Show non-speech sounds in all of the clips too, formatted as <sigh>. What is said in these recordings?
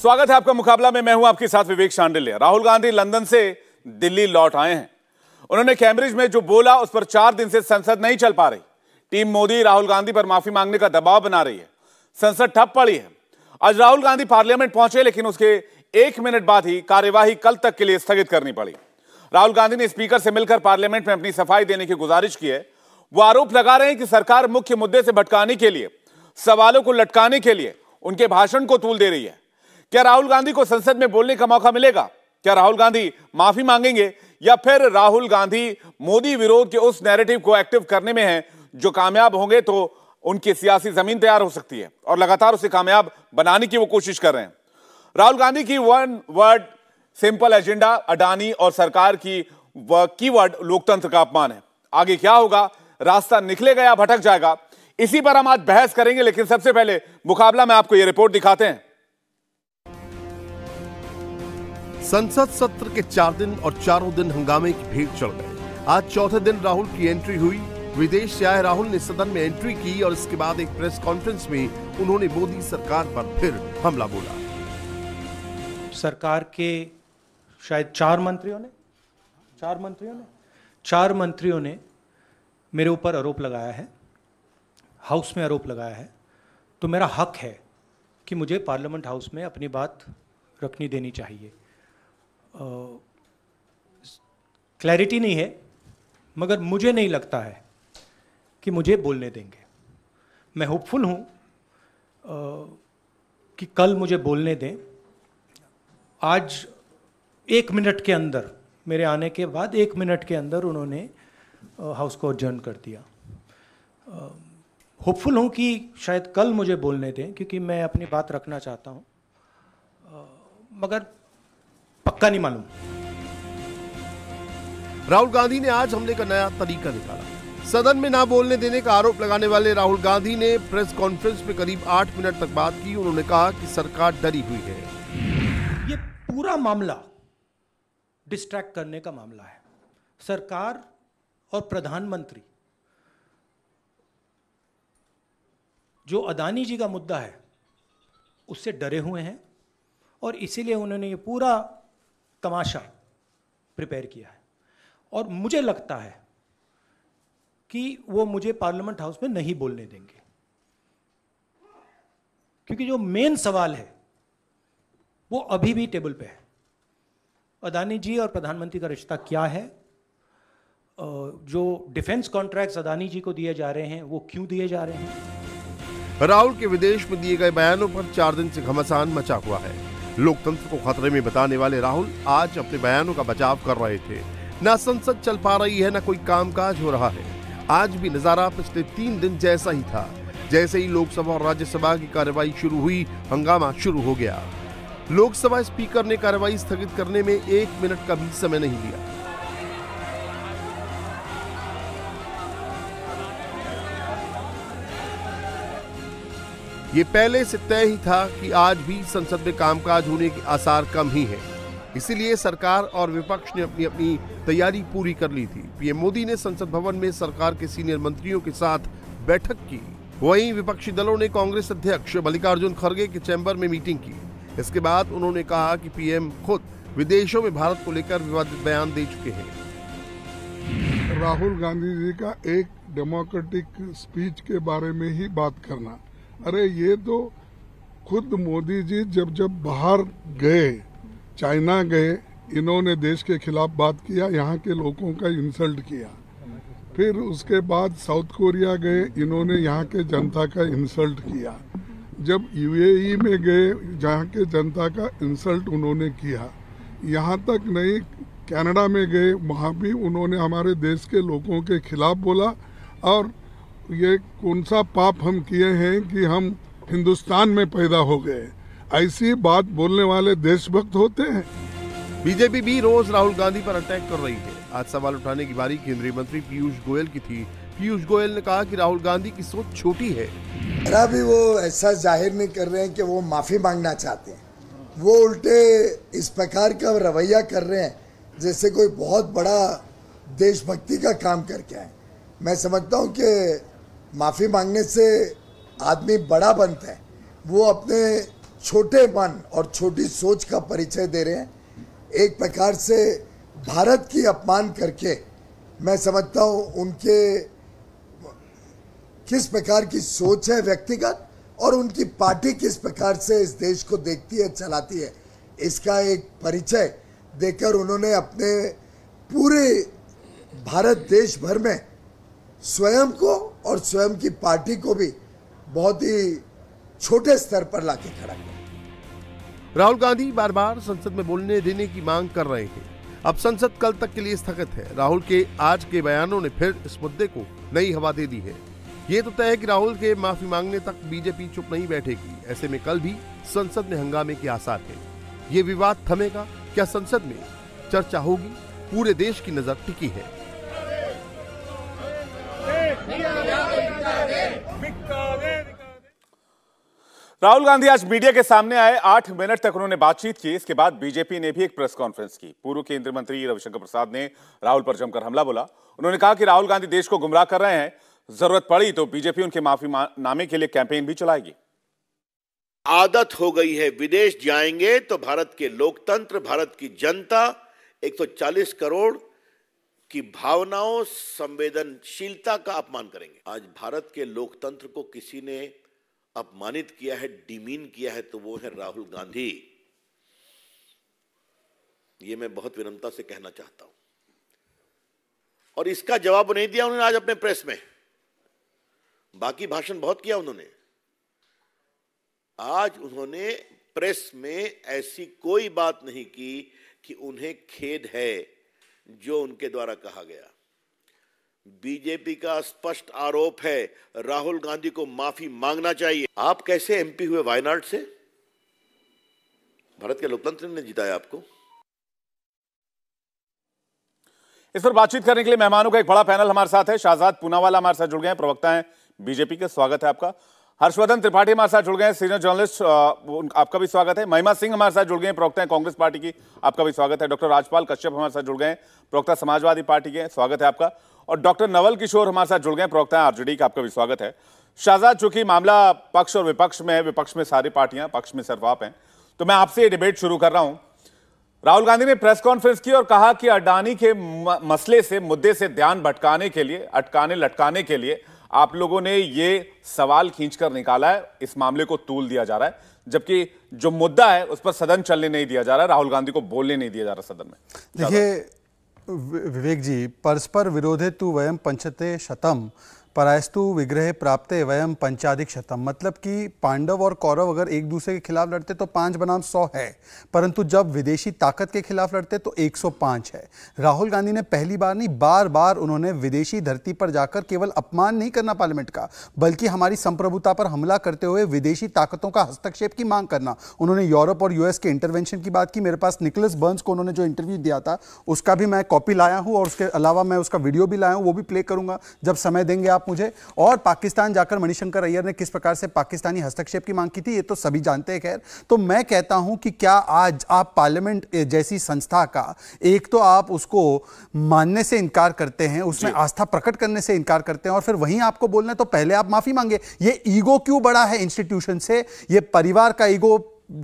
स्वागत है आपका मुकाबला में मैं हूं आपके साथ विवेक शांडिल्य राहुल गांधी लंदन से दिल्ली लौट आए हैं उन्होंने कैम्ब्रिज में जो बोला उस पर चार दिन से संसद नहीं चल पा रही टीम मोदी राहुल गांधी पर माफी मांगने का दबाव बना रही है संसद ठप पड़ी है आज राहुल गांधी पार्लियामेंट पहुंचे लेकिन उसके एक मिनट बाद ही कार्यवाही कल तक के लिए स्थगित करनी पड़ी राहुल गांधी ने स्पीकर से मिलकर पार्लियामेंट में अपनी सफाई देने की गुजारिश की है वो आरोप लगा रहे हैं कि सरकार मुख्य मुद्दे से भटकाने के लिए सवालों को लटकाने के लिए उनके भाषण को तूल दे रही है क्या राहुल गांधी को संसद में बोलने का मौका मिलेगा क्या राहुल गांधी माफी मांगेंगे या फिर राहुल गांधी मोदी विरोध के उस नैरेटिव को एक्टिव करने में हैं जो कामयाब होंगे तो उनकी सियासी जमीन तैयार हो सकती है और लगातार उसे कामयाब बनाने की वो कोशिश कर रहे हैं राहुल गांधी की one word simple agenda Adani और सरकार की कीवर्ड लोकतंत्र का अपमान है आगे क्या होगा रास्ता निकलेगा या भटक जाएगा इसी पर हम आज बहस करेंगे लेकिन सबसे पहले मुकाबला में आपको यह रिपोर्ट दिखाते हैं संसद सत्र के चार दिन और चारों दिन हंगामे की भीड़ चढ़ गई आज चौथे दिन राहुल की एंट्री हुई विदेश से आए राहुल ने सदन में एंट्री की और इसके बाद एक प्रेस कॉन्फ्रेंस में उन्होंने मोदी सरकार पर फिर हमला बोला सरकार के शायद चार मंत्रियों ने चार मंत्रियों ने चार मंत्रियों ने मेरे ऊपर आरोप लगाया है हाउस में आरोप लगाया है तो मेरा हक है कि मुझे पार्लियामेंट हाउस में अपनी बात रखनी देनी चाहिए क्लैरिटी नहीं है मगर मुझे नहीं लगता है कि मुझे बोलने देंगे मैं होपफुल हूँ कि कल मुझे बोलने दें आज एक मिनट के अंदर मेरे आने के बाद एक मिनट के अंदर उन्होंने हाउस को अर्जन कर दिया होपफुल हूँ कि शायद कल मुझे बोलने दें क्योंकि मैं अपनी बात रखना चाहता हूँ मगर पक्का नहीं मालूम राहुल गांधी ने आज हमले का नया तरीका निकाला सदन में ना बोलने देने का आरोप लगाने वाले राहुल गांधी ने प्रेस कॉन्फ्रेंस में करीब आठ मिनट तक बात की उन्होंने कहा कि सरकार डरी हुई है ये पूरा मामला डिस्ट्रैक्ट करने का मामला है सरकार और प्रधानमंत्री जो अदानी जी का मुद्दा है उससे डरे हुए हैं और इसीलिए उन्होंने ये पूरा तमाशा प्रिपेयर किया है और मुझे लगता है कि वो मुझे पार्लियामेंट हाउस में नहीं बोलने देंगे क्योंकि जो मेन सवाल है वो अभी भी टेबल पे है अदानी जी और प्रधानमंत्री का रिश्ता क्या है जो डिफेंस कॉन्ट्रैक्ट अदानी जी को दिए जा रहे हैं वो क्यों दिए जा रहे हैं राहुल के विदेश में दिए गए बयानों पर चार दिन से घमासान मचा हुआ है लोकतंत्र को खतरे में बताने वाले राहुल आज अपने बयानों का बचाव कर रहे थे न संसद चल पा रही है न कोई कामकाज हो रहा है आज भी नजारा पिछले तीन दिन जैसा ही था जैसे ही लोकसभा और राज्यसभा की कार्यवाही शुरू हुई हंगामा शुरू हो गया लोकसभा स्पीकर ने कार्यवाही स्थगित करने में एक मिनट का भी समय नहीं लिया ये पहले से तय ही था कि आज भी संसद में कामकाज होने के आसार कम ही हैं इसीलिए सरकार और विपक्ष ने अपनी अपनी तैयारी पूरी कर ली थी पीएम मोदी ने संसद भवन में सरकार के सीनियर मंत्रियों के साथ बैठक की वहीं विपक्षी दलों ने कांग्रेस अध्यक्ष मल्लिकार्जुन खड़गे के चैंबर में मीटिंग की इसके बाद उन्होंने कहा कि पीएम खुद विदेशों में भारत को लेकर विवादित बयान दे चुके हैं राहुल गांधी जी का एक डेमोक्रेटिक स्पीच के बारे में ही बात करना अरे ये तो खुद मोदी जी जब जब बाहर गए चाइना गए इन्होंने देश के खिलाफ बात किया यहाँ के लोगों का इंसल्ट किया फिर उसके बाद साउथ कोरिया गए इन्होंने यहाँ के जनता का इंसल्ट किया जब यूएई में गए जहाँ के जनता का इंसल्ट उन्होंने किया यहाँ तक नहीं कनाडा में गए वहाँ भी उन्होंने हमारे देश के लोगों के खिलाफ बोला और ये कौन सा पाप हम किए हैं कि हम हिंदुस्तान में पैदा हो गए ऐसी बात बोलने वाले देशभक्त होते हैं बीजेपी भी रोज राहुल गांधी पर अटैक कर रही है आज सवाल उठाने की बारी केंद्रीय मंत्री पीयूष गोयल की थी पीयूष गोयल ने कहा कि राहुल गांधी की सोच छोटी है भी वो ऐसा जाहिर नहीं कर रहे हैं कि वो माफी मांगना चाहते हैं वो उल्टे इस प्रकार का रवैया कर रहे हैं जैसे कोई बहुत बड़ा देशभक्ति का काम करके आए मैं समझता हूँ कि माफ़ी मांगने से आदमी बड़ा बनता है वो अपने छोटे मन और छोटी सोच का परिचय दे रहे हैं एक प्रकार से भारत की अपमान करके मैं समझता हूँ उनके किस प्रकार की सोच है व्यक्तिगत और उनकी पार्टी किस प्रकार से इस देश को देखती है चलाती है इसका एक परिचय देकर उन्होंने अपने पूरे भारत देश भर में स्वयं को और स्वयं की पार्टी को भी बहुत ही छोटे स्तर पर लाके खड़ा किया राहुल गांधी बार बार संसद में बोलने देने की मांग कर रहे हैं अब संसद कल तक के लिए स्थगित है राहुल के आज के बयानों ने फिर इस मुद्दे को नई हवा दे दी है ये तो तय है कि राहुल के माफी मांगने तक बीजेपी चुप नहीं बैठेगी ऐसे में कल भी संसद में हंगामे के आसार है ये विवाद थमेगा क्या संसद में चर्चा होगी पूरे देश की नजर टिकी है राहुल गांधी आज मीडिया के सामने आए आठ मिनट तक उन्होंने बातचीत की इसके बाद बीजेपी ने भी एक प्रेस कॉन्फ्रेंस की पूर्व केंद्रीय मंत्री रविशंकर प्रसाद ने राहुल पर जमकर हमला बोला उन्होंने कहा कि राहुल गांधी देश को गुमराह कर रहे हैं जरूरत पड़ी तो बीजेपी उनके माफी नामे के लिए कैंपेन भी चलाएगी आदत हो गई है विदेश जाएंगे तो भारत के लोकतंत्र भारत की जनता 140 करोड़ की भावनाओं संवेदनशीलता का अपमान करेंगे आज भारत के लोकतंत्र को किसी ने अपमानित किया है डिमीन किया है तो वो है राहुल गांधी ये मैं बहुत विनम्रता से कहना चाहता हूं और इसका जवाब नहीं दिया उन्होंने आज अपने प्रेस में बाकी भाषण बहुत किया उन्होंने आज उन्होंने प्रेस में ऐसी कोई बात नहीं की कि उन्हें खेद है जो उनके द्वारा कहा गया बीजेपी का स्पष्ट आरोप है राहुल गांधी को माफी मांगना चाहिए आप कैसे एमपी हुए वायनाड से भारत के लोकतंत्र ने जिताया आपको इस पर बातचीत करने के लिए मेहमानों का एक बड़ा पैनल हमारे साथ है शाहजाद पूनावाला हमारे साथ जुड़ गए हैं प्रवक्ता हैं बीजेपी के स्वागत है आपका हर्षवर्धन त्रिपाठी हमारे साथ जुड़ गए हैं सीनियर जर्नलिस्ट आपका भी स्वागत है महिमा सिंह हमारे साथ जुड़ गए हैं प्रवक्ता हैं कांग्रेस पार्टी की आपका भी स्वागत है डॉक्टर राजपाल कश्यप हमारे साथ जुड़ गए हैं प्रवक्ता समाजवादी पार्टी के स्वागत है आपका और डॉक्टर नवल किशोर हमारे साथ जुड़ गए हैं प्रवक्ता आरजेडी का आपका भी स्वागत है शाहजाद चूंकि मामला पक्ष और विपक्ष में है विपक्ष में सारी पार्टियां पक्ष में आप हैं तो मैं आपसे ये डिबेट शुरू कर रहा हूं राहुल गांधी ने प्रेस कॉन्फ्रेंस की और कहा कि अडानी के मसले से मुद्दे से ध्यान भटकाने के लिए अटकाने लटकाने के लिए आप लोगों ने ये सवाल खींचकर निकाला है इस मामले को तूल दिया जा रहा है जबकि जो मुद्दा है उस पर सदन चलने नहीं दिया जा रहा है राहुल गांधी को बोलने नहीं दिया जा रहा सदन में देखिए विवेक जी परस्पर विरोधे तु वयम पंचते शतम परायस्तु विग्रह प्राप्त वयम पंचाधिक शतम मतलब कि पांडव और कौरव अगर एक दूसरे के खिलाफ लड़ते तो पाँच बनाम सौ है परंतु जब विदेशी ताकत के खिलाफ लड़ते तो एक सौ पांच है राहुल गांधी ने पहली बार नहीं बार बार उन्होंने विदेशी धरती पर जाकर केवल अपमान नहीं करना पार्लियामेंट का बल्कि हमारी संप्रभुता पर हमला करते हुए विदेशी ताकतों का हस्तक्षेप की मांग करना उन्होंने यूरोप और यूएस के इंटरवेंशन की बात की मेरे पास निकलस बर्न्स को उन्होंने जो इंटरव्यू दिया था उसका भी मैं कॉपी लाया हूँ और उसके अलावा मैं उसका वीडियो भी लाया हूँ वो भी प्ले करूँगा जब समय देंगे आप मुझे और पाकिस्तान जाकर मणिशंकर अय्यर ने किस प्रकार से पाकिस्तानी हस्तक्षेप की मांग की थी ये तो सभी जानते हैं खैर तो मैं कहता हूं कि क्या आज आप पार्लियामेंट जैसी संस्था का एक तो आप उसको मानने से इनकार करते हैं उसमें आस्था प्रकट करने से इनकार करते हैं और फिर वहीं आपको बोलना है तो पहले आप माफी मांगे ये ईगो क्यों बड़ा है इंस्टीट्यूशन से ये परिवार का ईगो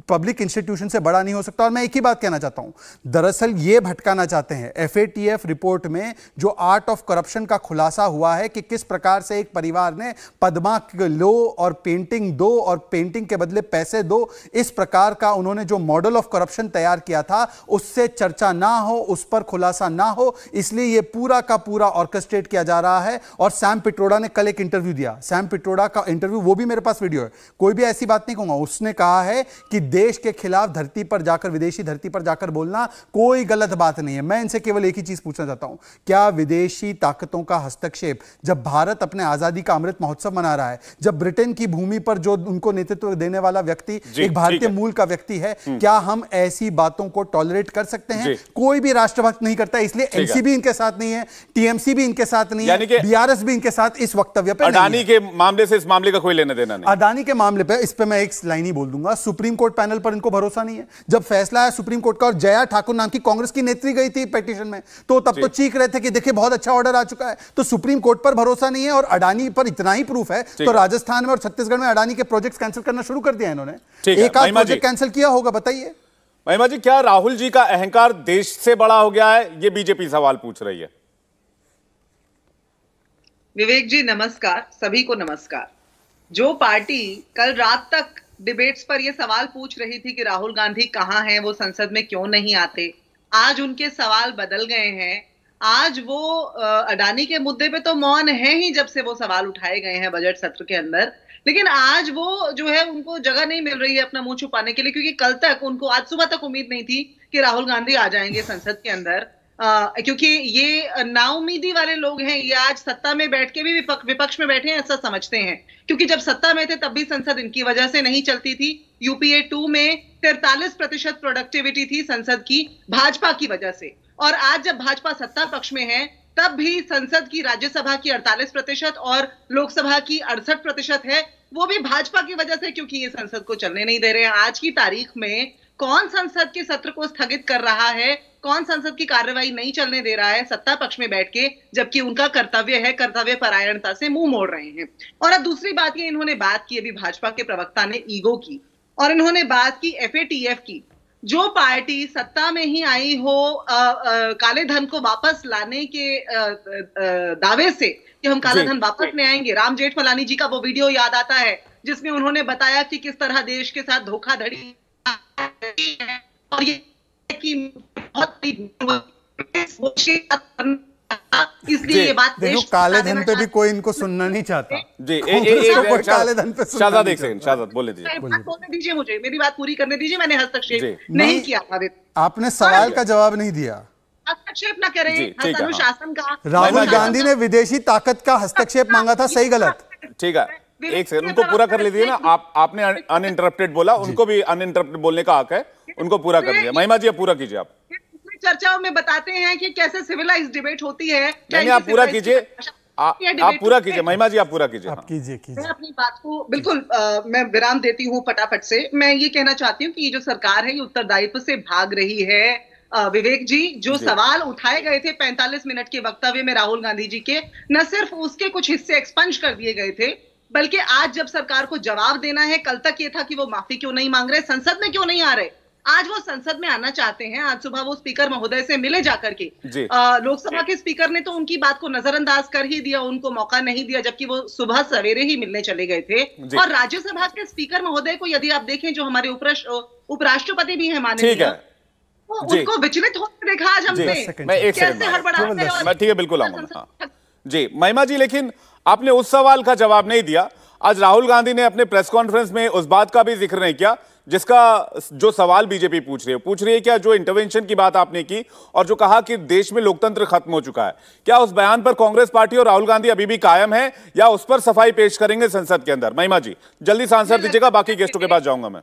पब्लिक इंस्टीट्यूशन से बड़ा नहीं हो सकता और मैं एक ही बात कहना चाहता हूं दरअसल ये भटकाना चाहते हैं एफएटीएफ रिपोर्ट में जो आर्ट ऑफ करप्शन का खुलासा हुआ है कि किस प्रकार से एक परिवार ने पदमा लो और पेंटिंग दो और पेंटिंग के बदले पैसे दो इस प्रकार का उन्होंने जो मॉडल ऑफ करप्शन तैयार किया था उससे चर्चा ना हो उस पर खुलासा ना हो इसलिए यह पूरा का पूरा ऑर्केस्ट्रेट किया जा रहा है और सैम पिट्रोडा ने कल एक इंटरव्यू दिया सैम पिट्रोडा का इंटरव्यू वो भी मेरे पास वीडियो है कोई भी ऐसी बात नहीं कहूंगा उसने कहा है कि देश के खिलाफ धरती पर जाकर विदेशी धरती पर जाकर बोलना कोई गलत बात नहीं है मैं इनसे केवल एक ही चीज पूछना चाहता हूं क्या विदेशी ताकतों का हस्तक्षेप जब भारत अपने आजादी का अमृत महोत्सव मना रहा है जब ब्रिटेन की भूमि पर जो उनको नेतृत्व देने वाला व्यक्ति एक भारतीय मूल का व्यक्ति है हम्म। क्या हम ऐसी बातों को टॉलरेट कर सकते हैं कोई भी राष्ट्रभक्त नहीं करता इसलिए एनसीबी इनके साथ नहीं है टीएमसी भी इनके साथ नहीं है बीआरएस भी इनके साथ इस वक्तव्य पर अडानी के मामले से इस मामले का कोई लेना देना नहीं अडानी के मामले पर इस पर मैं एक लाइन ही बोल दूंगा सुप्रीम कोर्ट कोर्ट पैनल पर इनको भरोसा नहीं है जब फैसला आया सुप्रीम कोर्ट का और जया ठाकुर नाम की कांग्रेस की नेत्री गई थी पेटिशन में तो तब तो चीख रहे थे कि देखिए बहुत अच्छा ऑर्डर आ चुका है तो सुप्रीम कोर्ट पर भरोसा नहीं है और अडानी पर इतना ही प्रूफ है तो राजस्थान में और छत्तीसगढ़ में अडानी के प्रोजेक्ट कैंसिल करना शुरू कर दिया इन्होंने एक आध प्रोजेक्ट कैंसिल किया होगा बताइए महिमा जी क्या राहुल जी का अहंकार देश से बड़ा हो गया है ये बीजेपी सवाल पूछ रही है विवेक जी नमस्कार सभी को नमस्कार जो पार्टी कल रात तक डिबेट्स पर ये सवाल पूछ रही थी कि राहुल गांधी कहाँ हैं वो संसद में क्यों नहीं आते आज उनके सवाल बदल गए हैं आज वो अडानी के मुद्दे पे तो मौन है ही जब से वो सवाल उठाए गए हैं बजट सत्र के अंदर लेकिन आज वो जो है उनको जगह नहीं मिल रही है अपना मुंह छुपाने के लिए क्योंकि कल तक उनको आज सुबह तक उम्मीद नहीं थी कि राहुल गांधी आ जाएंगे संसद के अंदर आ, क्योंकि ये नाउमीदी वाले लोग हैं ये आज सत्ता में बैठ के भी विपक्ष में बैठे हैं ऐसा समझते हैं क्योंकि जब सत्ता में थे तब भी संसद इनकी वजह से नहीं चलती थी यूपीए टू में तिरतालीस प्रतिशत प्रोडक्टिविटी थी संसद की भाजपा की वजह से और आज जब भाजपा सत्ता पक्ष में है तब भी संसद की राज्यसभा की अड़तालीस प्रतिशत और लोकसभा की अड़सठ प्रतिशत है वो भी भाजपा की वजह से क्योंकि ये संसद को चलने नहीं दे रहे हैं आज की तारीख में कौन संसद के सत्र को स्थगित कर रहा है कौन संसद की कार्यवाही नहीं चलने दे रहा है सत्ता पक्ष में बैठ के जबकि उनका कर्तव्य है कर्तव्य परायणता से मुंह मोड़ रहे हैं और अब दूसरी बात ये इन्होंने बात की अभी भाजपा के प्रवक्ता ने ईगो की और इन्होंने बात की एफ की जो पार्टी सत्ता में ही आई हो आ, आ, काले धन को वापस लाने के आ, आ, दावे से कि हम काला धन वापस ले आएंगे राम जेठमलानी जी का वो वीडियो याद आता है जिसमें उन्होंने बताया कि किस तरह देश के साथ धोखाधड़ी और ये कि बहुत इसलिए ये बात देखो काले धन पे भी कोई इनको सुनना नहीं चाहता काले धन पे बोले दीजिए मुझे मेरी बात पूरी करने दीजिए मैंने हस्तक्षेप नहीं किया आपने सवाल हाँ। का जवाब नहीं दिया हस्तक्षेप ना करें अनुशासन का राहुल गांधी ने विदेशी ताकत का हस्तक्षेप मांगा था सही गलत ठीक है एक सेकंड उनको पूरा कर लीजिए ना आप आपने अनइंटरप्टेड बोला उनको भी अनइंटरप्टेड बोलने का हक है उनको पूरा कर लिया महिमा जी आप पूरा कीजिए आप चर्चाओं में बताते हैं कि कैसे सिविलाइज डिबेट होती है नहीं आप पूरा कीजिए आप पूरा कीजिए महिमा जी आप पूरा कीजिए आप हाँ। कीजिए कीजिए मैं अपनी बात को बिल्कुल आ, मैं विराम देती हूँ फटाफट से मैं ये कहना चाहती हूँ कि ये जो सरकार है ये उत्तरदायित्व से भाग रही है विवेक जी जो जी। सवाल उठाए गए थे 45 मिनट के वक्तव्य में राहुल गांधी जी के न सिर्फ उसके कुछ हिस्से एक्सपंज कर दिए गए थे बल्कि आज जब सरकार को जवाब देना है कल तक ये था कि वो माफी क्यों नहीं मांग रहे संसद में क्यों नहीं आ रहे आज वो संसद में आना चाहते हैं आज सुबह वो स्पीकर महोदय से मिले जाकर के लोकसभा के स्पीकर ने तो उनकी बात को नजरअंदाज कर ही दिया उनको मौका नहीं दिया जबकि वो सुबह सवेरे ही मिलने चले गए थे और राज्यसभा के स्पीकर महोदय को यदि आप देखें जो हमारे उपराष्ट्रपति भी है माने उनको विचलित होते देखा आज हमने कैसे हड़बड़ा ठीक है बिल्कुल हाँ। जी महिमा जी लेकिन आपने उस सवाल का जवाब नहीं दिया आज राहुल गांधी ने अपने प्रेस कॉन्फ्रेंस में उस बात का भी जिक्र नहीं किया जिसका जो सवाल बीजेपी पूछ रही है पूछ रही है क्या जो इंटरवेंशन की बात आपने की और जो कहा कि देश में लोकतंत्र खत्म हो चुका है क्या उस बयान पर कांग्रेस पार्टी और राहुल गांधी अभी भी कायम है या उस पर सफाई पेश करेंगे संसद के अंदर महिमा जी जल्दी से आंसर दीजिएगा बाकी गेस्टों के पास जाऊंगा मैं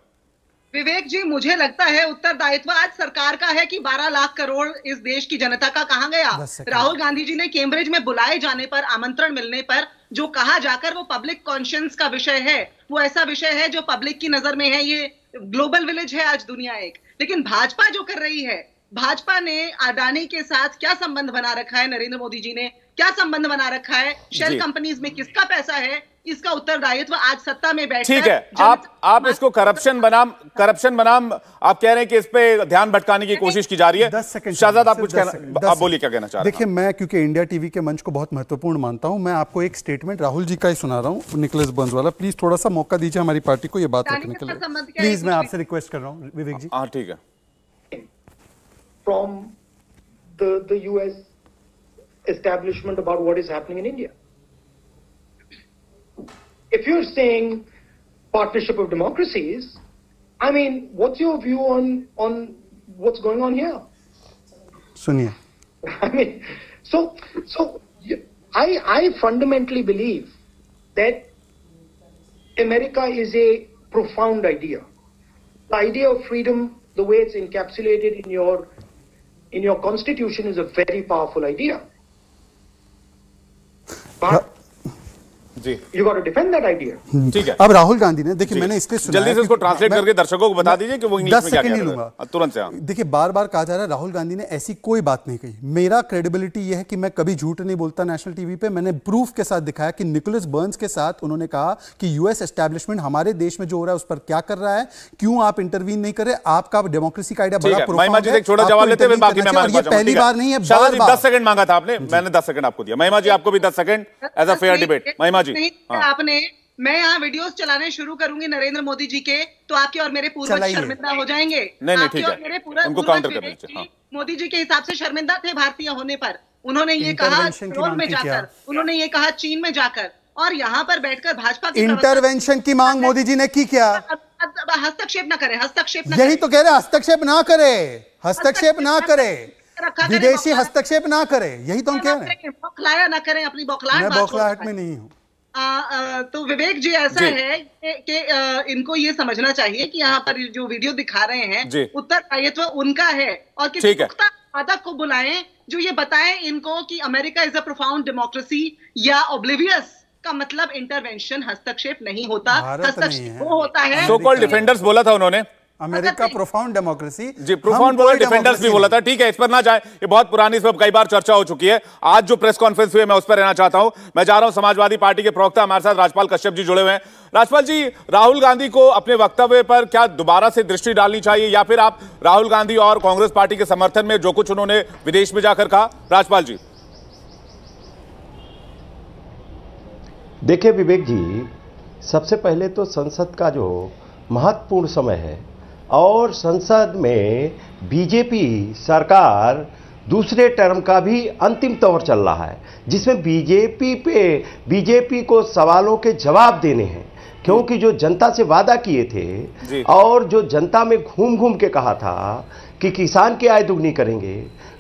विवेक जी मुझे लगता है उत्तरदायित्व आज सरकार का है कि 12 लाख करोड़ इस देश की जनता का कहा गया राहुल गांधी जी ने कैम्ब्रिज में बुलाए जाने पर आमंत्रण मिलने पर जो कहा जाकर वो पब्लिक कॉन्शियंस का विषय है वो ऐसा विषय है जो पब्लिक की नजर में है ये ग्लोबल विलेज है आज दुनिया एक लेकिन भाजपा जो कर रही है भाजपा ने अडानी के साथ क्या संबंध बना रखा है नरेंद्र मोदी जी ने क्या संबंध बना रखा है शेल कंपनीज में किसका पैसा है इसका उत्तरदायित्व आज सत्ता में बैठ ठीक है आप आप इसको करप्शन बनाम करप्शन बनाम आप कह रहे हैं कि इस पे ध्यान भटकाने की कोशिश की जा रही है दस सेकंड शाहजाद आप कुछ कहना आप बोलिए क्या कहना चाह रहे देखिए मैं क्योंकि इंडिया टीवी के मंच को बहुत महत्वपूर्ण मानता हूं मैं आपको एक स्टेटमेंट राहुल जी का ही सुना रहा हूँ निकलस बंस वाला प्लीज थोड़ा सा मौका दीजिए हमारी पार्टी को ये बात रखने के लिए प्लीज मैं आपसे रिक्वेस्ट कर रहा हूँ विवेक जी हाँ ठीक है from the US establishment about what is happening in India. if you're saying partnership of democracies, I mean, what's your view on on what's going on here? Sunia. <laughs> I mean, so so I I fundamentally believe that America is a profound idea. The idea of freedom, the way it's encapsulated in your in your constitution, is a very powerful idea. But अब राहुल गांधी ने देखिए मैंने इसलिए जल्दी से इसको translate करके दर्शकों को बता दीजिए कि वो इंग्लिश में क्या तुरंत हाँ। देखिए बार बार कहा जा रहा है राहुल गांधी ने ऐसी कोई बात नहीं कही मेरा क्रेडिबिलिटी है कि मैं कभी झूठ नहीं बोलता नेशनल टीवी पे मैंने प्रूफ के साथ दिखाया कि निकोलस बर्न्स के साथ उन्होंने कहा कि यूएस हमारे देश में जो हो रहा है उस पर क्या कर रहा है क्यों आप इंटरवीन नहीं कर रहे आपका डेमोक्रेसी का आइडिया बड़ा है छोटा जवाब लेते हैं बाकी मैं ये पहली बार नहीं है 10 सेकंड मांगा था आपने मैंने 10 सेकंड आपको दिया महिमा जी आपको भी 10 second as a fair debate Mahima ji जी नहीं हाँ। आपने मैं यहाँ वीडियोस चलाने शुरू करूंगी नरेंद्र मोदी जी के तो आपके और मेरे पूर्व शर्मिंदा हो जाएंगे नहीं, नहीं, आपके और मेरे पूर्वज मोदी जी के हिसाब से शर्मिंदा थे भारतीय होने पर उन्होंने ये कहा रोम में जाकर उन्होंने ये कहा चीन में जाकर और यहाँ पर बैठकर भाजपा इंटरवेंशन की मांग मोदी जी ने की क्या हस्तक्षेप ना करे हस्तक्षेप यही तो कह रहे हस्तक्षेप ना करे हस्तक्षेप ना तो करे विदेशी हस्तक्षेप ना करे यही तो हम कह रहे हैं बौखलाया ना करें अपनी बौखलाहट में नहीं हूँ आ, तो विवेक जी ऐसा जी. है कि इनको ये समझना चाहिए कि यहाँ पर जो वीडियो दिखा रहे हैं उत्तरदायित्व उनका है और किसी पुख्ता को बुलाएं जो ये बताएं इनको कि America is a profound democracy या ओब्लिवियस का मतलब इंटरवेंशन हस्तक्षेप नहीं होता हस्तक्षेप वो होता है सो कॉल्ड डिफेंडर्स बोला था उन्होंने मतलब अमेरिका प्रोफाउंड डेमोक्रेसी जी प्रोफाउंड बोला डिफेंडर्स भी बोला था ठीक है इस पर ना जाए ये बहुत पुरानी इस पर कई बार चर्चा हो चुकी है आज जो प्रेस कॉन्फ्रेंस हुई मैं उस पर रहना चाहता हूं मैं जा रहा हूं समाजवादी पार्टी के प्रवक्ता हमारे साथ राजपाल कश्यप जी जुड़े हुए हैं राजपाल जी राहुल गांधी को अपने वक्तव्य पर क्या दोबारा से दृष्टि डालनी चाहिए या फिर आप राहुल गांधी और कांग्रेस पार्टी के समर्थन में जो कुछ उन्होंने विदेश में जाकर कहा राजपाल जी देखिये विवेक जी सबसे पहले तो संसद का जो महत्वपूर्ण समय है और संसद में बीजेपी सरकार दूसरे टर्म का भी अंतिम तौर चल रहा है जिसमें बीजेपी पे बीजेपी को सवालों के जवाब देने हैं क्योंकि जो जनता से वादा किए थे और जो जनता में घूम घूम के कहा था कि किसान की आय दुगनी करेंगे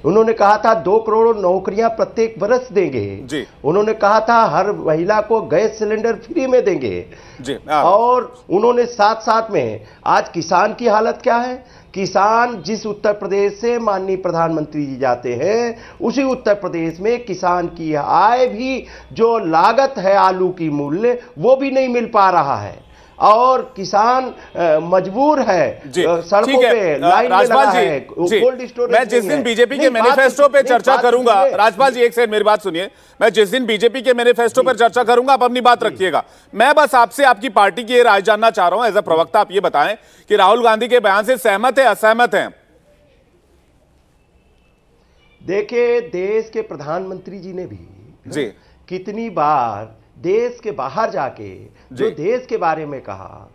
उन्होंने कहा था दो करोड़ नौकरियां प्रत्येक वर्ष देंगे जी। उन्होंने कहा था हर महिला को गैस सिलेंडर फ्री में देंगे जी, हाँ। और उन्होंने साथ साथ में आज किसान की हालत क्या है किसान जिस उत्तर प्रदेश से माननीय प्रधानमंत्री जी जाते हैं उसी उत्तर प्रदेश में किसान की आय भी जो लागत है आलू की मूल्य वो भी नहीं मिल पा रहा है और किसान मजबूर है सड़कों पे लाइन राजपाल जी एक सेकंड मेरी बात सुनिए मैं जिस दिन बीजेपी के मैनिफेस्टो पर चर्चा करूंगा आप अपनी बात रखिएगा मैं बस आपसे आपकी पार्टी की राय जानना चाह रहा हूं एज अ प्रवक्ता आप ये बताएं कि राहुल गांधी के बयान से सहमत है असहमत है देखिए देश के प्रधानमंत्री जी ने भी जी कितनी बार देश के बाहर जाके जो देश के बारे में कहा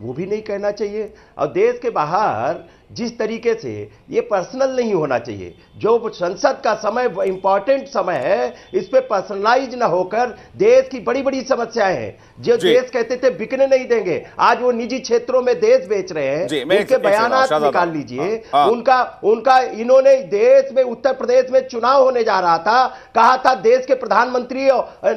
वो भी नहीं कहना चाहिए और देश के बाहर जिस तरीके से ये पर्सनल नहीं होना चाहिए जो संसद का समय इंपॉर्टेंट समय है इस पर पर्सनलाइज ना होकर देश की बड़ी बड़ी समस्याएं हैं जो देश कहते थे बिकने नहीं देंगे आज वो निजी क्षेत्रों में देश बेच रहे हैं उनके बयान निकाल लीजिए हाँ, हाँ। उनका उनका इन्होंने देश में उत्तर प्रदेश में चुनाव होने जा रहा था कहा था देश के प्रधानमंत्री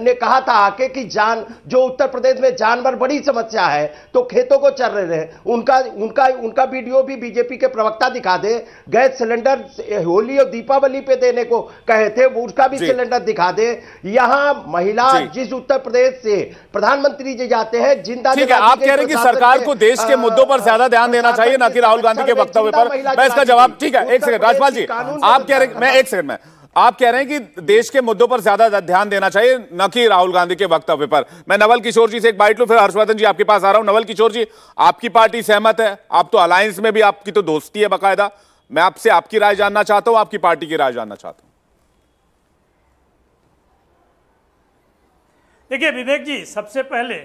ने कहा था आके की जान जो उत्तर प्रदेश में जानवर बड़ी समस्या है तो खेतों को चल रहे हैं उनका उनका उनका वीडियो भी बीजेपी के प्रवक्ता दिखा दे गैस सिलेंडर होली और दीपावली पे देने को कहे थे उसका भी सिलेंडर दिखा दे यहाँ महिला जिस उत्तर प्रदेश से प्रधानमंत्री जी जाते हैं जिंदा आप कह रहे हैं कि सरकार को देश के मुद्दों पर ज्यादा ध्यान देना चाहिए ना कि राहुल गांधी के वक्तव्य पर मैं इसका जवाब ठीक है एक सेकंड राजपाल जी आप कह रहे हैं मैं एक सेकंड में आप कह रहे हैं कि देश के मुद्दों पर ज्यादा ध्यान देना चाहिए न कि राहुल गांधी के वक्तव्य पर मैं नवल किशोर जी से एक बाइट लू फिर हर्षवर्धन जी आपके पास आ रहा हूं नवल किशोर जी आपकी पार्टी सहमत है आप तो अलायंस में भी आपकी तो दोस्ती है बाकायदा मैं आपसे आपकी राय जानना चाहता हूं आपकी पार्टी की राय जानना चाहता हूं देखिए विवेक जी सबसे पहले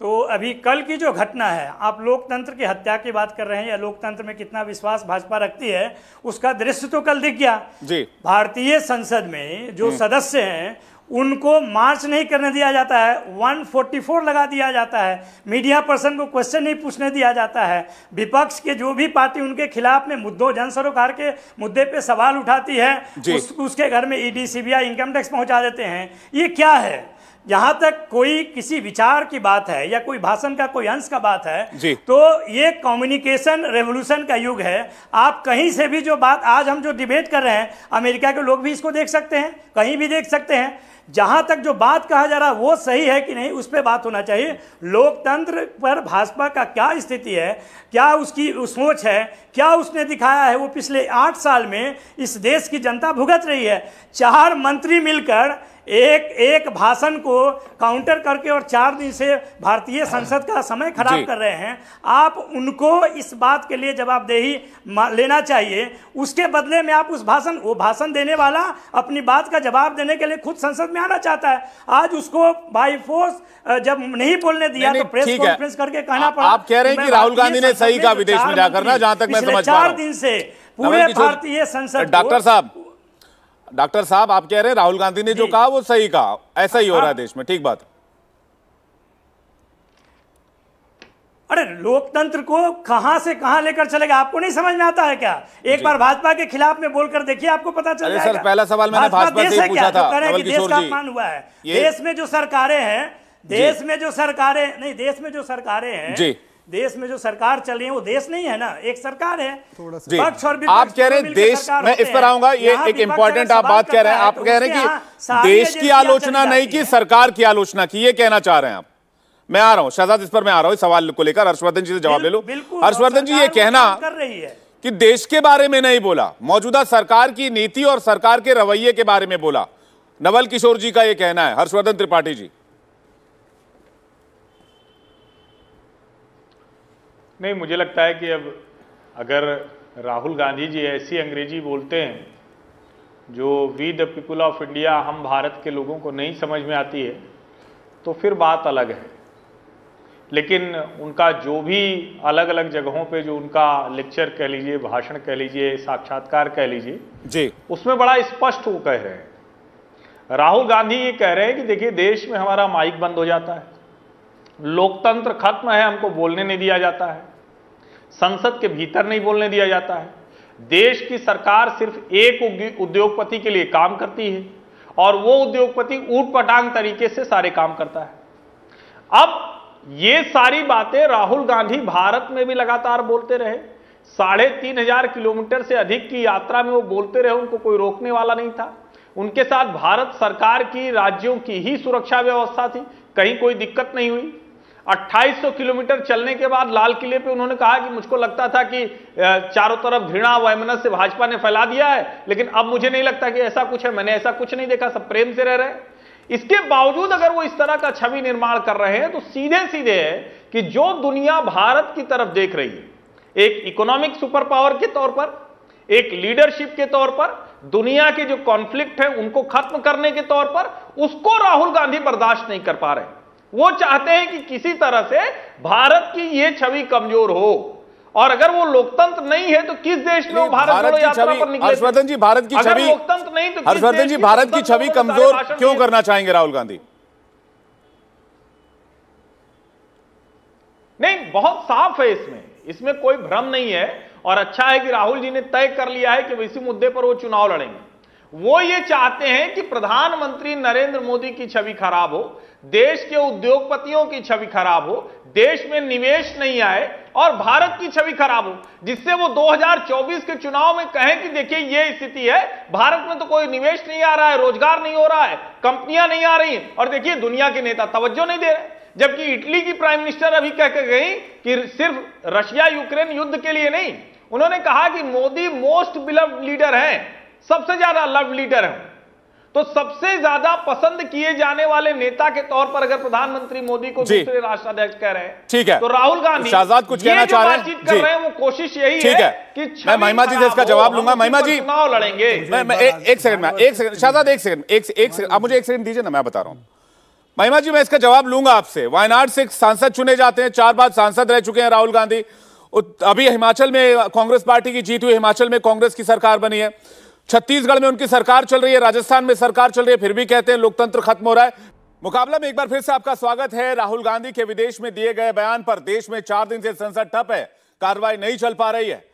तो अभी कल की जो घटना है आप लोकतंत्र की हत्या की बात कर रहे हैं या लोकतंत्र में कितना विश्वास भाजपा रखती है उसका दृश्य तो कल दिख गया जी भारतीय संसद में जो हम्म। सदस्य हैं उनको मार्च नहीं करने दिया जाता है 144 लगा दिया जाता है मीडिया पर्सन को क्वेश्चन नहीं पूछने दिया जाता है विपक्ष के जो भी पार्टी उनके खिलाफ में मुद्दों जन सरोकार के मुद्दे पे सवाल उठाती है उस, उसके घर में ईडी सीबीआई इनकम टैक्स पहुंचा देते हैं ये क्या है जहां तक कोई किसी विचार की बात है या कोई भाषण का कोई अंश का बात है तो ये कम्युनिकेशन रेवोल्यूशन का युग है आप कहीं से भी जो बात आज हम जो डिबेट कर रहे हैं अमेरिका के लोग भी इसको देख सकते हैं कहीं भी देख सकते हैं जहां तक जो बात कहा जा रहा है वो सही है कि नहीं उस पर बात होना चाहिए लोकतंत्र पर भाजपा का क्या स्थिति है क्या उसकी सोच है क्या उसने दिखाया है वो पिछले आठ साल में इस देश की जनता भुगत रही है चार मंत्री मिलकर एक एक भाषण को काउंटर करके और चार दिन से भारतीय संसद का समय खराब कर रहे हैं आप उनको इस बात के लिए जवाबदेही लेना चाहिए उसके बदले में आप उस भाषण वो भाषण देने वाला अपनी बात का जवाब देने के लिए खुद संसद में आना चाहता है आज उसको बाई फोर्स जब नहीं बोलने दिया नहीं, तो प्रेस कॉन्फ्रेंस करके कहना पड़ा आप कह रहे हैं कि राहुल गांधी ने सही का विदेश में जाकर ना जहां तक मैं समझ चार दिन से पूरे भारतीय संसद डॉक्टर साहब डॉक्टर साहब आप कह रहे हैं राहुल गांधी ने जो कहा वो सही कहा ऐसा ही हो रहा है हाँ। देश में ठीक बात अरे लोकतंत्र को कहां से कहां लेकर चलेगा आपको नहीं समझ में आता है क्या एक बार भाजपा के खिलाफ में बोलकर देखिए आपको पता चल जाएगा सर पहला सवाल मैंने भाजपा देश से पूछा था कि देश का अपमान हुआ है देश में जो सरकारें हैं देश में जो सरकारें नहीं देश में जो सरकारें हैं देश में जो सरकार चल रही है वो देश नहीं है ना एक सरकार है पक्ष और आप कह रहे हैं देश मैं इस पर आऊंगा ये एक इम्पोर्टेंट आप बात तो कह रहे हैं आप कह रहे हैं कि देश की आलोचना नहीं की सरकार की आलोचना की ये कहना चाह रहे हैं आप मैं आ रहा हूँ शहजाद इस पर मैं आ रहा हूँ इस सवाल को लेकर हर्षवर्धन जी से जवाब ले लो हर्षवर्धन जी ये कहना कर रही है कि देश के बारे में नहीं बोला मौजूदा सरकार की नीति और सरकार के रवैये के बारे में बोला नवल किशोर जी का ये कहना है हर्षवर्धन त्रिपाठी जी नहीं मुझे लगता है कि अब अगर राहुल गांधी जी ऐसी अंग्रेजी बोलते हैं जो we the people of India हम भारत के लोगों को नहीं समझ में आती है तो फिर बात अलग है लेकिन उनका जो भी अलग अलग जगहों पे जो उनका लेक्चर कह लीजिए भाषण कह लीजिए साक्षात्कार कह लीजिए जी उसमें बड़ा स्पष्ट वो कह रहे हैं राहुल गांधी ये कह रहे हैं कि देखिए देश में हमारा माइक बंद हो जाता है लोकतंत्र खत्म है हमको बोलने नहीं दिया जाता है संसद के भीतर नहीं बोलने दिया जाता है देश की सरकार सिर्फ एक उद्योगपति के लिए काम करती है और वो उद्योगपति ऊट पटांग तरीके से सारे काम करता है अब ये सारी बातें राहुल गांधी भारत में भी लगातार बोलते रहे साढ़े तीन हजार किलोमीटर से अधिक की यात्रा में वो बोलते रहे उनको कोई रोकने वाला नहीं था उनके साथ भारत सरकार की राज्यों की ही सुरक्षा व्यवस्था थी कहीं कोई दिक्कत नहीं हुई 2800 किलोमीटर चलने के बाद लाल किले पे उन्होंने कहा कि मुझको लगता था कि चारों तरफ घृणा वैमनस से भाजपा ने फैला दिया है लेकिन अब मुझे नहीं लगता कि ऐसा कुछ है मैंने ऐसा कुछ नहीं देखा सब प्रेम से रह रहे इसके बावजूद अगर वो इस तरह का छवि निर्माण कर रहे हैं तो सीधे सीधे है कि जो दुनिया भारत की तरफ देख रही है एक इकोनॉमिक सुपर पावर के तौर पर एक लीडरशिप के तौर पर दुनिया के जो कॉन्फ्लिक्ट है उनको खत्म करने के तौर पर उसको राहुल गांधी बर्दाश्त नहीं कर पा रहे वो चाहते हैं कि किसी तरह से भारत की ये छवि कमजोर हो और अगर वो लोकतंत्र नहीं है तो किस देश में भारत, भारत छवि पर हर्षवर्धन जी भारत की छवि लोकतंत्र नहीं तो हर्षवर्धन जी भारत की छवि कमजोर क्यों करना चाहेंगे राहुल गांधी नहीं बहुत साफ है इसमें इसमें कोई भ्रम नहीं है और अच्छा है कि राहुल जी ने तय कर लिया है कि इसी मुद्दे पर वो चुनाव लड़ेंगे वो ये चाहते हैं कि प्रधानमंत्री नरेंद्र मोदी की छवि खराब हो देश के उद्योगपतियों की छवि खराब हो देश में निवेश नहीं आए और भारत की छवि खराब हो जिससे वो 2024 के चुनाव में कहें कि देखिए ये स्थिति है भारत में तो कोई निवेश नहीं आ रहा है रोजगार नहीं हो रहा है कंपनियां नहीं आ रही हैं और देखिए दुनिया के नेता तवज्जो नहीं दे रहे जबकि इटली की प्राइम मिनिस्टर अभी कह के गई कि सिर्फ रशिया यूक्रेन युद्ध के लिए नहीं उन्होंने कहा कि मोदी मोस्ट बिलव लीडर है सबसे ज्यादा लव लीडर है तो सबसे ज्यादा पसंद किए जाने वाले नेता के तौर पर अगर प्रधानमंत्री मोदी को दूसरे राष्ट्राध्यक्ष कह रहे हैं ठीक है तो राहुल गांधी शाहजाद कुछ कहना चाह रहे हैं कर रहे हैं वो कोशिश यही ठीक है कि मैं महिमा जी से इसका जवाब लूंगा महिमा जी चुनाव लड़ेंगे एक सेकंड में एक सेकंड शाहजाद एक सेकंड एक सेकंड आप मुझे एक सेकंड दीजिए ना मैं बता रहा हूँ महिमा जी मैं इसका जवाब लूंगा आपसे वायनाड से सांसद चुने जाते हैं चार बार सांसद रह चुके हैं राहुल गांधी अभी हिमाचल में कांग्रेस पार्टी की जीत हुई हिमाचल में कांग्रेस की सरकार बनी है छत्तीसगढ़ में उनकी सरकार चल रही है राजस्थान में सरकार चल रही है फिर भी कहते हैं लोकतंत्र खत्म हो रहा है मुकाबला में एक बार फिर से आपका स्वागत है राहुल गांधी के विदेश में दिए गए बयान पर देश में चार दिन से संसद ठप है कार्रवाई नहीं चल पा रही है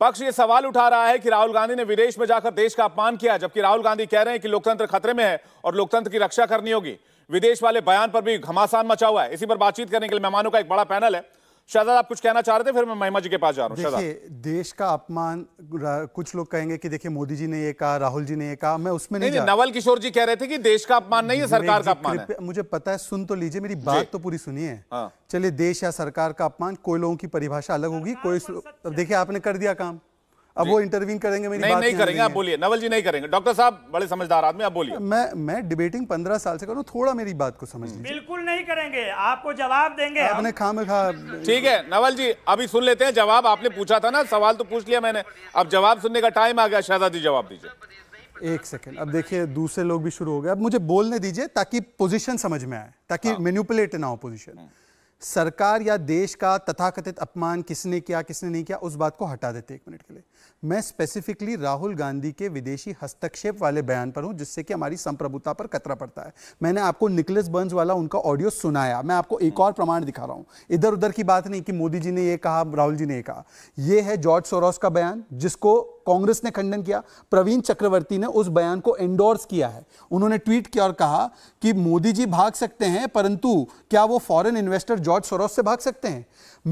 पक्ष ये सवाल उठा रहा है कि राहुल गांधी ने विदेश में जाकर देश का अपमान किया जबकि राहुल गांधी कह रहे हैं कि लोकतंत्र खतरे में है और लोकतंत्र की रक्षा करनी होगी विदेश वाले बयान पर भी घमासान मचा हुआ है इसी पर बातचीत करने के लिए मेहमानों का एक बड़ा पैनल है शाहजाद आप कुछ कहना चाह रहे थे फिर मैं महिमा जी के पास जा रहा हूँ देश का अपमान कुछ लोग कहेंगे कि देखिए मोदी जी ने ये कहा राहुल जी ने ये कहा मैं उसमें नहीं, नहीं, नहीं नवल किशोर जी कह रहे थे कि देश का अपमान नहीं है सरकार का अपमान है मुझे पता है सुन तो लीजिए मेरी बात तो पूरी सुनिए हाँ। चलिए देश या सरकार का अपमान कोई लोगों की परिभाषा अलग होगी कोई देखिए आपने कर दिया काम अब वो इंटरवीन करेंगे मेरी नहीं, बात नहीं करेंगे आप बोलिए नवल जी नहीं करेंगे डॉक्टर साहब बड़े समझदार आदमी आप बोलिए मैं मैं डिबेटिंग पंद्रह साल से करूँ थोड़ा मेरी बात को समझ लीजिए बिल्कुल नहीं करेंगे आपको जवाब देंगे आपने खाम खा ठीक है नवल जी अभी सुन लेते हैं जवाब आपने पूछा था ना सवाल तो पूछ लिया मैंने अब जवाब सुनने का टाइम आ गया शहजादी जवाब दीजिए एक सेकेंड अब देखिए दूसरे लोग भी शुरू हो गए अब मुझे बोलने दीजिए ताकि पोजिशन समझ में आए ताकि मेन्यूपुलेट हाँ। ना हो पोजिशन सरकार या देश का तथाकथित अपमान किसने किया किसने नहीं किया उस बात को हटा देते एक मिनट के लिए मैं स्पेसिफिकली राहुल गांधी के विदेशी हस्तक्षेप वाले बयान पर हूं जिससे कि हमारी संप्रभुता पर खतरा पड़ता है मैंने आपको निकलस बर्न्स वाला उनका ऑडियो सुनाया मैं आपको एक और प्रमाण दिखा रहा हूं इधर उधर की बात नहीं कि मोदी जी ने यह कहा राहुल जी ने यह कहा यह है जॉर्ज सोरोस का बयान जिसको कांग्रेस ने खंडन किया प्रवीण चक्रवर्ती ने उस बयान को एंडोर्स किया है उन्होंने ट्वीट किया और कहा कि मोदी जी भाग सकते हैं परंतु क्या वो फॉरेन इन्वेस्टर जॉर्ज सोरोस से भाग सकते हैं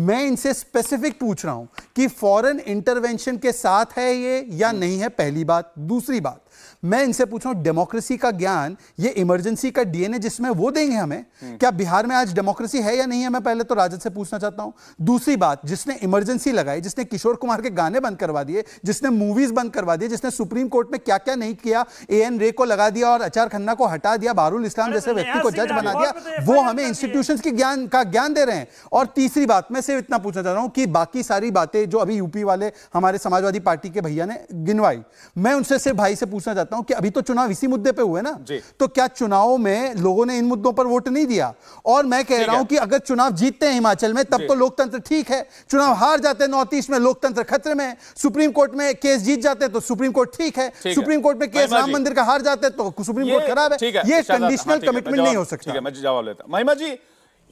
मैं इनसे स्पेसिफिक पूछ रहा हूं कि फॉरेन इंटरवेंशन के साथ है ये या नहीं है पहली बात दूसरी बात मैं इनसे पूछूं डेमोक्रेसी का ज्ञान ये इमरजेंसी का डीएनए जिसमें वो देंगे हमें हम्म। क्या बिहार में आज डेमोक्रेसी है या नहीं है मैं पहले तो राजद से पूछना चाहता हूं दूसरी बात जिसने इमरजेंसी लगाई जिसने किशोर कुमार के गाने बंद करवा दिए जिसने मूवीज बंद करवा दिए जिसने सुप्रीम कोर्ट में क्या क्या नहीं किया ए एन रे को लगा दिया और अचार खन्ना को हटा दिया बारुल इस्लाम जैसे व्यक्ति को जज बना दिया वो हमें इंस्टीट्यूशन की ज्ञान का ज्ञान दे रहे हैं और तीसरी बात मैं सिर्फ इतना पूछना चाह रहा हूं कि बाकी सारी बातें जो अभी यूपी वाले हमारे समाजवादी पार्टी के भैया ने गिनवाई मैं उनसे सिर्फ भाई से पूछना पूछना चाहता हूं कि अभी तो चुनाव इसी मुद्दे पे हुए ना तो क्या चुनाव में लोगों ने इन मुद्दों पर वोट नहीं दिया और मैं कह रहा हूं कि अगर चुनाव जीतते हैं हिमाचल में तब तो लोकतंत्र ठीक है चुनाव हार जाते हैं नॉर्थ ईस्ट में लोकतंत्र खतरे में सुप्रीम कोर्ट में केस जीत जाते हैं तो सुप्रीम कोर्ट ठीक है सुप्रीम कोर्ट में केस राम मंदिर का हार जाते हैं तो सुप्रीम कोर्ट खराब है ये हाँ, कंडीशनल कमिटमेंट नहीं हो सकता मैं जवाब लेता महिमा जी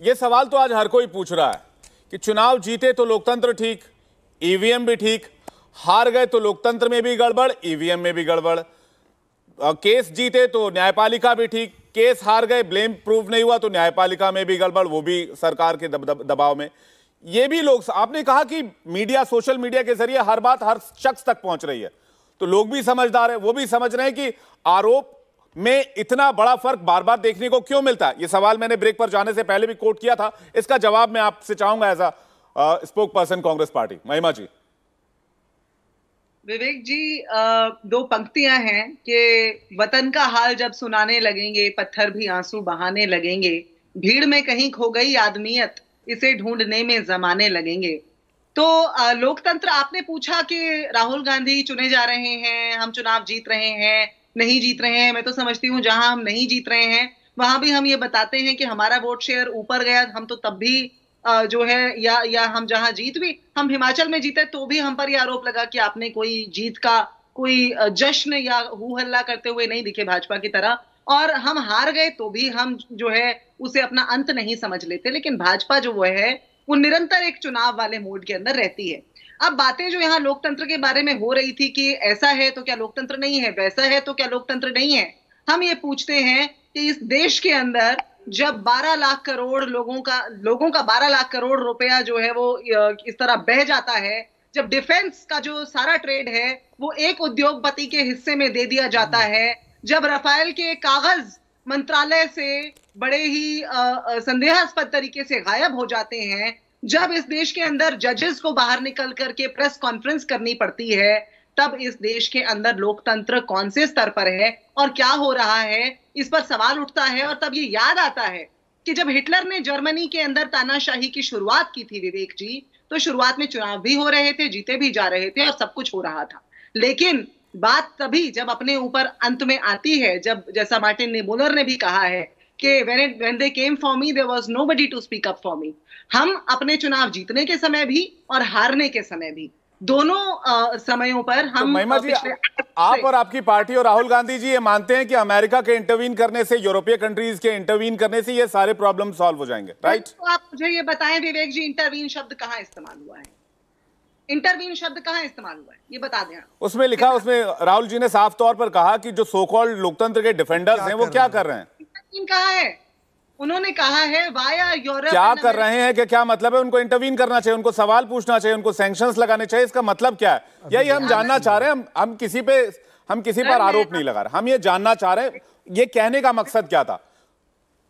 ये सवाल तो आज हर कोई पूछ रहा है कि चुनाव जीते तो लोकतंत्र ठीक ईवीएम भी ठीक हार गए तो लोकतंत्र में भी गड़बड़ ईवीएम में भी गड़बड़ केस जीते तो न्यायपालिका भी ठीक केस हार गए ब्लेम प्रूव नहीं हुआ तो न्यायपालिका में भी गड़बड़ वो भी सरकार के दब, दब, दबाव में ये भी लोग आपने कहा कि मीडिया सोशल मीडिया के जरिए हर बात हर शख्स तक पहुंच रही है तो लोग भी समझदार है वो भी समझ रहे हैं कि आरोप में इतना बड़ा फर्क बार बार देखने को क्यों मिलता है ये सवाल मैंने ब्रेक पर जाने से पहले भी कोट किया था इसका जवाब मैं आपसे चाहूंगा as a spoke person Congress party Mahima ji विवेक जी दो पंक्तियां हैं कि वतन का हाल जब सुनाने लगेंगे पत्थर भी आंसू बहाने लगेंगे भीड़ में कहीं खो गई आदमियत इसे ढूंढने में जमाने लगेंगे तो लोकतंत्र आपने पूछा कि राहुल गांधी चुने जा रहे हैं हम चुनाव जीत रहे हैं नहीं जीत रहे हैं मैं तो समझती हूँ जहां हम नहीं जीत रहे हैं वहां भी हम ये बताते हैं कि हमारा वोट शेयर ऊपर गया हम तो तब भी जो है या या हम जहां जीत भी हम हिमाचल में जीते तो भी हम पर यह आरोप लगा कि आपने कोई जीत का कोई जश्न या हु हल्ला करते हुए नहीं दिखे भाजपा की तरह और हम हार गए तो भी हम जो है उसे अपना अंत नहीं समझ लेते लेकिन भाजपा जो वो है वो निरंतर एक चुनाव वाले मोड के अंदर रहती है अब बातें जो यहाँ लोकतंत्र के बारे में हो रही थी कि ऐसा है तो क्या लोकतंत्र नहीं है वैसा है तो क्या लोकतंत्र नहीं है हम ये पूछते हैं कि इस देश के अंदर जब 12 लाख करोड़ लोगों का लोगों का 12 लाख करोड़ रुपया जो है वो इस तरह बह जाता है जब डिफेंस का जो सारा ट्रेड है वो एक उद्योगपति के हिस्से में दे दिया जाता है जब रफाइल के कागज मंत्रालय से बड़े ही संदेहास्पद तरीके से गायब हो जाते हैं जब इस देश के अंदर जजेस को बाहर निकल करके प्रेस कॉन्फ्रेंस करनी पड़ती है तब इस देश के अंदर लोकतंत्र कौन से स्तर पर है और क्या हो रहा है इस पर सवाल उठता है और तब ये याद आता है कि जब हिटलर ने जर्मनी के अंदर तानाशाही की शुरुआत की थी विवेक जी तो शुरुआत में चुनाव भी हो रहे थे जीते भी जा रहे थे और सब कुछ हो रहा था लेकिन बात तभी जब अपने ऊपर अंत में आती है जब जैसा मार्टिन ने बोलर ने भी कहा है कि when it when they came for me was nobody to speak up for me हम अपने चुनाव जीतने के समय भी और हारने के समय भी दोनों समयों पर तो हम तो जी आप और आपकी पार्टी और राहुल गांधी जी ये मानते हैं कि अमेरिका के इंटरवीन करने से यूरोपीय कंट्रीज के इंटरवीन करने से ये सारे प्रॉब्लम सॉल्व हो जाएंगे राइट तो, तो आप मुझे ये बताएं विवेक जी इंटरवीन शब्द कहाँ इस्तेमाल हुआ है इंटरवीन शब्द कहाँ इस्तेमाल हुआ है ये बता दें उसमें लिखा उसमें राहुल जी ने साफ तौर पर कहा कि जो सोकॉल्ड लोकतंत्र के डिफेंडर्स हैं वो क्या कर रहे हैं इंटरवीन कहा है उन्होंने कहा है वाया यूरोप क्या कर रहे हैं कि क्या मतलब है उनको इंटरवीन करना चाहिए उनको सवाल पूछना चाहिए उनको सैंक्शंस लगाने चाहिए इसका मतलब क्या है यही हम जानना चाह रहे हैं हम हम किसी पे हम किसी पर आरोप नहीं लगा रहे हम ये जानना चाह रहे हैं ये कहने का मकसद क्या था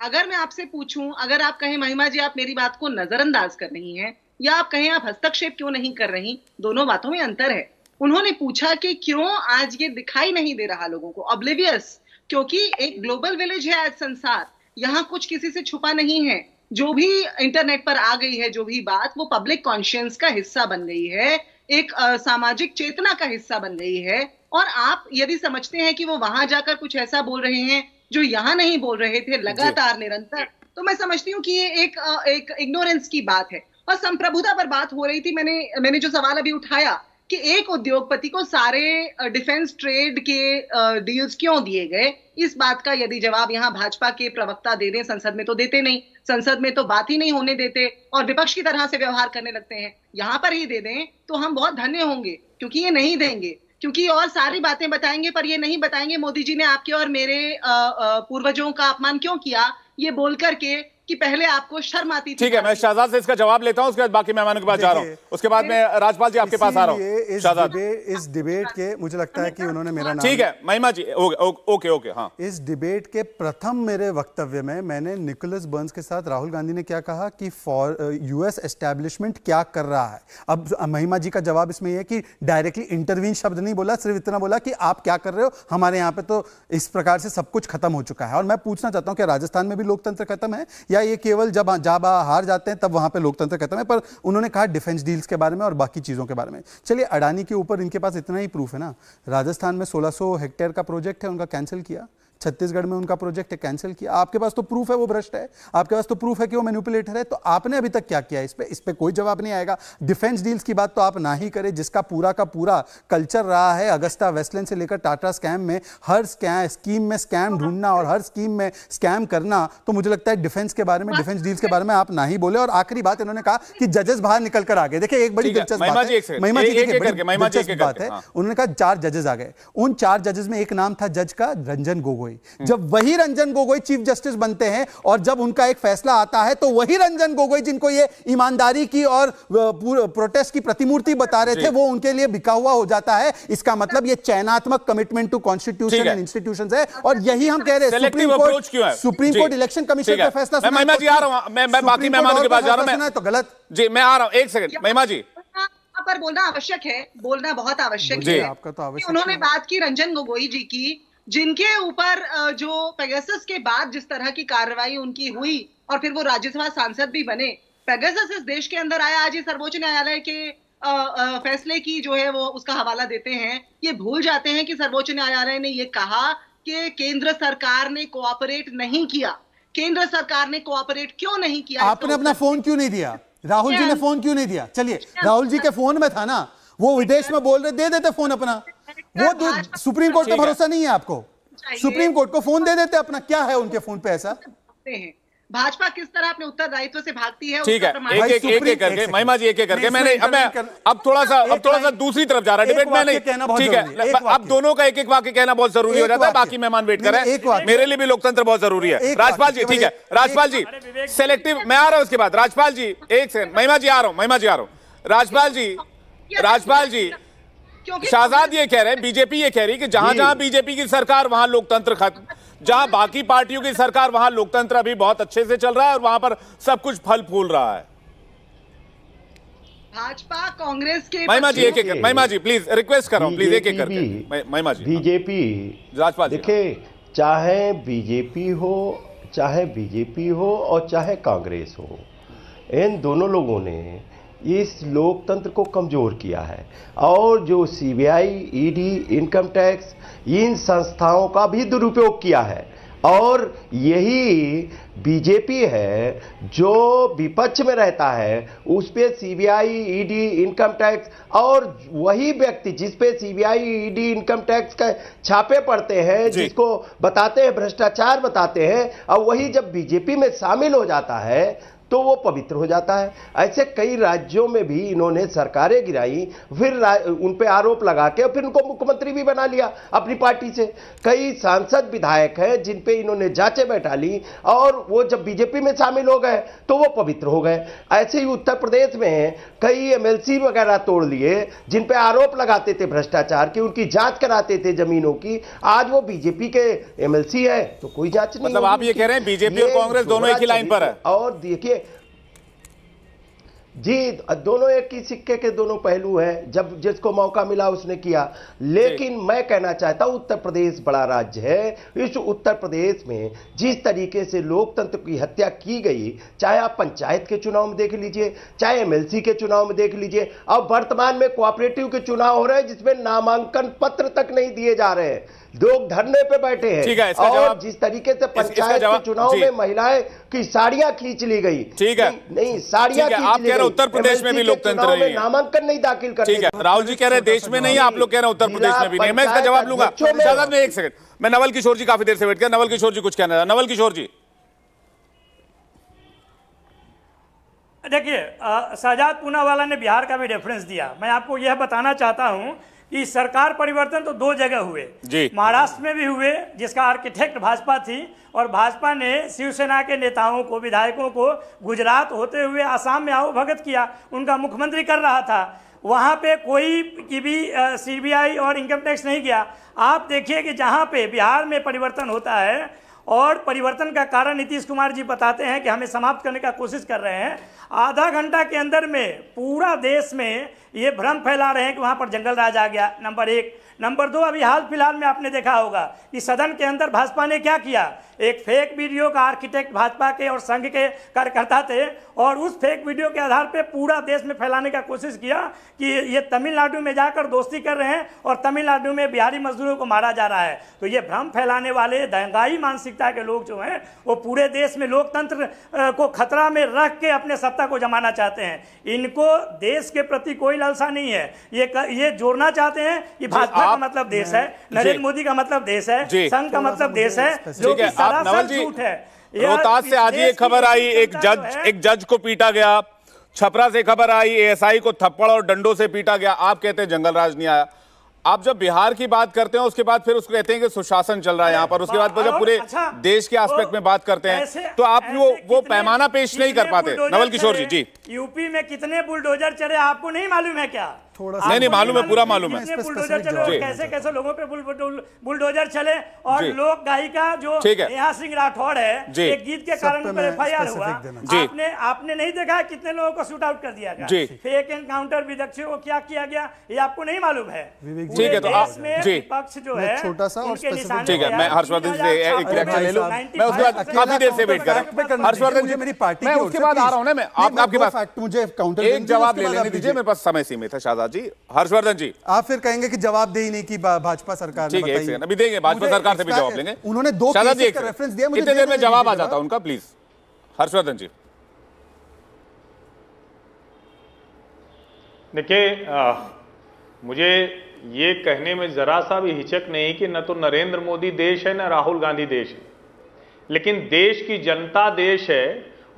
अगर मैं आपसे पूछूं अगर आप कहें महिमा जी आप मेरी बात को नजरअंदाज कर रही हैं या आप कहें आप हस्तक्षेप क्यों नहीं कर रही दोनों बातों में अंतर है उन्होंने पूछा कि क्यों आज ये दिखाई नहीं दे रहा लोगों को ऑब्लिवियस क्योंकि एक ग्लोबल विलेज है आज संसार यहाँ कुछ किसी से छुपा नहीं है जो भी इंटरनेट पर आ गई है जो भी बात वो पब्लिक कॉन्शियंस का हिस्सा बन गई है एक आ, सामाजिक चेतना का हिस्सा बन गई है और आप यदि समझते हैं कि वो वहां जाकर कुछ ऐसा बोल रहे हैं जो यहाँ नहीं बोल रहे थे लगातार निरंतर तो मैं समझती हूँ कि ये एक एक इग्नोरेंस की बात है और संप्रभुता पर बात हो रही थी मैंने मैंने जो सवाल अभी उठाया कि एक उद्योगपति को सारे डिफेंस ट्रेड के डील्स क्यों दिए गए इस बात का यदि जवाब यहाँ भाजपा के प्रवक्ता दे दें संसद में तो देते नहीं संसद में तो बात ही नहीं होने देते और विपक्ष की तरह से व्यवहार करने लगते हैं यहाँ पर ही दे दें तो हम बहुत धन्य होंगे क्योंकि ये नहीं देंगे क्योंकि और सारी बातें बताएंगे पर ये नहीं बताएंगे मोदी जी ने आपके और मेरे पूर्वजों का अपमान क्यों किया ये बोल करके कि पहले आपको शर्म आती थी ठीक है मैं शहजाद से इसका जवाब लेता हूं उसके बाद बाकी मेहमानों के पास जा रहा हूं उसके बाद मैं राजपाल जी आपके पास आ रहा हूं शहजाद इस डिबेट के मुझे लगता है कि उन्होंने मेरा नाम ठीक है महिमा जी ओके ओके हाँ इस डिबेट के प्रथम मेरे वक्तव्य में मैंने निकोलस बर्न्स के साथ राहुल गांधी ने क्या कहा कि फॉर यूएस एस्टेब्लिशमेंट क्या कर रहा है अब महिमा जी का जवाब इसमें यह कि डायरेक्टली इंटरवीन शब्द नहीं बोला सिर्फ इतना बोला कि आप क्या कर रहे हो हमारे यहाँ पे तो इस प्रकार से सब कुछ खत्म हो चुका है और मैं पूछना चाहता हूँ कि राजस्थान में भी लोकतंत्र खत्म है या या ये केवल जब जब हार जाते हैं तब वहाँ पर लोकतंत्र खत्म है पर उन्होंने कहा डिफेंस डील्स के बारे में और बाकी चीज़ों के बारे में चलिए अडानी के ऊपर इनके पास इतना ही प्रूफ है ना राजस्थान में 1600 हेक्टेयर का प्रोजेक्ट है उनका कैंसिल किया छत्तीसगढ़ में उनका प्रोजेक्ट कैंसिल किया आपके पास तो प्रूफ है वो भ्रष्ट है आपके पास तो प्रूफ है कि वो मैनिपुलेटर है तो आपने अभी तक क्या किया इस पर इस पर कोई जवाब नहीं आएगा डिफेंस डील्स की बात तो आप ना ही करें जिसका पूरा का पूरा कल्चर रहा है अगस्ता वेस्टलैंड से लेकर टाटा स्कैम में हर स्कैम स्कीम में स्कैम ढूंढना और हर स्कीम में स्कैम करना तो मुझे लगता है डिफेंस के बारे में डिफेंस डील्स के बारे में आप ना ही बोले और आखिरी बात इन्होंने कहा कि जजेस बाहर निकल कर आ गए देखिए एक बड़ी दिलचस्प बात है महिमा जी देखिए बात है हाँ। उन्होंने कहा चार जजेस आ गए उन चार जजेस में एक नाम था जज का रंजन गोगोई गोगोई जब वही रंजन गोगोई चीफ जस्टिस बनते हैं और जब उनका एक फैसला आता है तो वही रंजन गोगोई जिनको ये ईमानदारी की और प्रोटेस्ट की प्रतिमूर्ति बता रहे थे वो उनके लिए बिका हुआ हो जाता है इसका मतलब ये चयनात्मक commitment to constitution and institution है और यही हम कह रहे हैं supreme court supreme court election commission का फैसला तो, तो गलत जी मैं आ रहा हूँ एक सेकंड महिमा जी पर बोलना आवश्यक है बोलना बहुत आवश्यक है आपका तो आवश्यक उन्होंने बात की रंजन गोगोई जी की जिनके ऊपर जो पेगासस के बाद जिस तरह की कार्रवाई उनकी हुई और फिर वो राज्यसभा सांसद भी बने पेगासस इस देश के अंदर आया आज ये सर्वोच्च न्यायालय के फैसले की जो है वो उसका हवाला देते हैं ये भूल जाते हैं कि सर्वोच्च न्यायालय ने ये कहा कि केंद्र सरकार ने कोऑपरेट नहीं किया केंद्र सरकार ने कोऑपरेट क्यों नहीं किया आपने अपना मतलब फोन क्यों नहीं दिया राहुल जी ने फोन क्यों नहीं दिया चलिए राहुल जी के फोन में था ना वो विदेश में बोल रहे दे देते फोन अपना वो दूध सुप्रीम कोर्ट का भरोसा नहीं है आपको सुप्रीम कोर्ट को फोन दे देते अपना क्या है उनके फोन पे ऐसा भाजपा किस तरह अपने उत्तरदायित्व से भागती है ठीक है एक एक एक एक करके महिमा जी एक एक करके मैंने अब मैं अब थोड़ा सा अब थोड़ा सा दूसरी तरफ जा रहा डिबेट में नहीं ठीक है अब दोनों का एक एक वाक्य कहना बहुत जरूरी हो जाता है बाकी मेहमान वेट कर रहे हैं मेरे लिए भी लोकतंत्र बहुत जरूरी है राजपाल जी ठीक है राजपाल जी सेलेक्टिव मैं आ रहा हूँ उसके बाद राजपाल जी एक सेकंड महिमा जी आ रहा हूँ महिमा जी आ रहा हूँ राजपाल जी राजपाल जी शाहजाद ये कह रहे हैं बीजेपी ये कह रही है कि जहां जहां बीजेपी की सरकार वहां लोकतंत्र खत्म जहां बाकी पार्टियों की सरकार वहां लोकतंत्र अभी बहुत अच्छे से चल रहा है और वहां पर सब कुछ फल फूल रहा है भाजपा कांग्रेस के महिमा जी एक एक महिमा जी प्लीज रिक्वेस्ट कर रहा हूँ प्लीज एक एक करके महिमा जी बीजेपी राजपाल देखिए चाहे बीजेपी हो चाहे बीजेपी हो और चाहे कांग्रेस हो इन दोनों लोगों ने इस लोकतंत्र को कमज़ोर किया है और जो सीबीआई, ईडी, इनकम टैक्स इन संस्थाओं का भी दुरुपयोग किया है और यही बीजेपी है जो विपक्ष में रहता है उस पर ई ईडी इनकम टैक्स और वही व्यक्ति जिस पे सीबीआई ईडी इनकम टैक्स का छापे पड़ते हैं जिसको बताते हैं भ्रष्टाचार बताते हैं और वही जब बीजेपी में शामिल हो जाता है तो वो पवित्र हो जाता है ऐसे कई राज्यों में भी इन्होंने सरकारें गिराई फिर उन पर आरोप लगा के फिर उनको मुख्यमंत्री भी बना लिया अपनी पार्टी से कई सांसद विधायक हैं जिन पे इन्होंने जांचें बैठा ली और वो जब बीजेपी में शामिल हो गए तो वो पवित्र हो गए ऐसे ही उत्तर प्रदेश में कई एम वगैरह तोड़ लिए जिन पर आरोप लगाते थे भ्रष्टाचार की उनकी जांच कराते थे जमीनों की आज वो बीजेपी के एमएलसी है तो कोई जांच नहीं मतलब आप ये कह रहे हैं बीजेपी और कांग्रेस दोनों एक ही लाइन पर है और देखिए जी दोनों एक ही सिक्के के दोनों पहलू हैं जब जिसको मौका मिला उसने किया लेकिन मैं कहना चाहता हूं उत्तर प्रदेश बड़ा राज्य है इस उत्तर प्रदेश में जिस तरीके से लोकतंत्र की हत्या की गई चाहे आप पंचायत के चुनाव में देख लीजिए चाहे एमएलसी के चुनाव में देख लीजिए अब वर्तमान में कोऑपरेटिव के चुनाव हो रहे हैं जिसमें नामांकन पत्र तक नहीं दिए जा रहे हैं लोग धरने पे बैठे हैं ठीक है इसका और जिस तरीके से पंचायत के चुनाव में महिलाएं की साड़ियां खींच ली गई ठीक है नहीं साड़ियां आप कह रहे उत्तर प्रदेश में भी लोकतंत्र में नामांकन नहीं दाखिल कर ठीक है राहुल जी कह रहे देश में नहीं आप लोग कह रहे उत्तर प्रदेश में भी नहीं मैं इसका जवाब लूंगा एक सेकंड मैं नवल किशोर जी काफी देर से बैठ गया नवल किशोर जी कुछ कहना था नवल किशोर जी देखिए साजाद पूनावाला ने बिहार का भी रेफरेंस दिया मैं आपको यह बताना चाहता हूं ये सरकार परिवर्तन तो दो जगह हुए महाराष्ट्र में भी हुए जिसका आर्किटेक्ट भाजपा थी और भाजपा ने शिवसेना के नेताओं को विधायकों को गुजरात होते हुए आसाम में आओ भगत किया उनका मुख्यमंत्री कर रहा था वहाँ पे कोई की भी सीबीआई और इनकम टैक्स नहीं गया आप देखिए कि जहाँ पे बिहार में परिवर्तन होता है और परिवर्तन का कारण नीतीश कुमार जी बताते हैं कि हमें समाप्त करने का कोशिश कर रहे हैं आधा घंटा के अंदर में पूरा देश में ये भ्रम फैला रहे हैं कि वहाँ पर जंगल राज आ गया नंबर एक नंबर दो अभी हाल फिलहाल में आपने देखा होगा कि सदन के अंदर भाजपा ने क्या किया एक फेक वीडियो का आर्किटेक्ट भाजपा के और संघ के कार्यकर्ता थे और उस फेक वीडियो के आधार पर पूरा देश में फैलाने का कोशिश किया कि ये तमिलनाडु में जाकर दोस्ती कर रहे हैं और तमिलनाडु में बिहारी मजदूरों को मारा जा रहा है तो ये भ्रम फैलाने वाले दंगाई मानसिकता के लोग जो हैं वो पूरे देश में लोकतंत्र को खतरा में रख के अपने सत्ता को जमाना चाहते हैं इनको देश के प्रति कोई लालसा नहीं है ये कर, ये जोड़ना चाहते हैं कि भाजपा का मतलब देश है नरेंद्र मोदी का मतलब देश है संघ का मतलब देश है जो कि नवल जी रोहतास से आज ही एक खबर आई एक जज एक जज को पीटा गया छपरा से खबर आई एएसआई को थप्पड़ और डंडों से पीटा गया आप कहते हैं जंगल राज नहीं आया आप जब बिहार की बात करते हैं उसके बाद फिर उसको कहते हैं कि सुशासन चल रहा है यहाँ पर उसके बाद जब पूरे अच्छा, देश के आस्पेक्ट में बात करते हैं तो आप वो वो पैमाना पेश नहीं कर पाते नवल किशोर जी जी यूपी में कितने बुलडोजर चले आपको नहीं मालूम है क्या थोड़ा सा नहीं नहीं मालूम है पूरा मालूम है कैसे कैसे लोगों पे बुलडोजर चले और लोक गायिका जो नेहा सिंह राठौड़ है एक गीत के कारण एफ आई आर हुआ आपने आपने नहीं देखा कितने लोगों को शूट आउट कर दिया गया फेक एनकाउंटर विदक्षी को क्या किया गया ये आपको नहीं मालूम है ठीक है तो विपक्ष जो है छोटा सा ठीक है मैं हर्षवर्धन एक रिएक्शन ले मैं उसके बाद काफी देर से वेट कर रहा हूं हर्षवर्धन जी मेरी पार्टी मैं उसके बाद आ रहा हूँ ना मैं आपके पास मुझे काउंटर एक जवाब ले लेने दीजिए मेरे पास समय सीमित है शाहजाद साथ जी हर्षवर्धन जी आप फिर कहेंगे कि जवाब दे ही नहीं की भाजपा सरकार ठीक है अभी देंगे भाजपा सरकार से भी जवाब लेंगे उन्होंने दो रेफरेंस दिया कितने देर में तो जवाब आ जाता उनका प्लीज हर्षवर्धन जी देखिए मुझे ये कहने में ज़रा सा भी हिचक नहीं कि न तो नरेंद्र मोदी देश है न राहुल गांधी देश है लेकिन देश की जनता देश है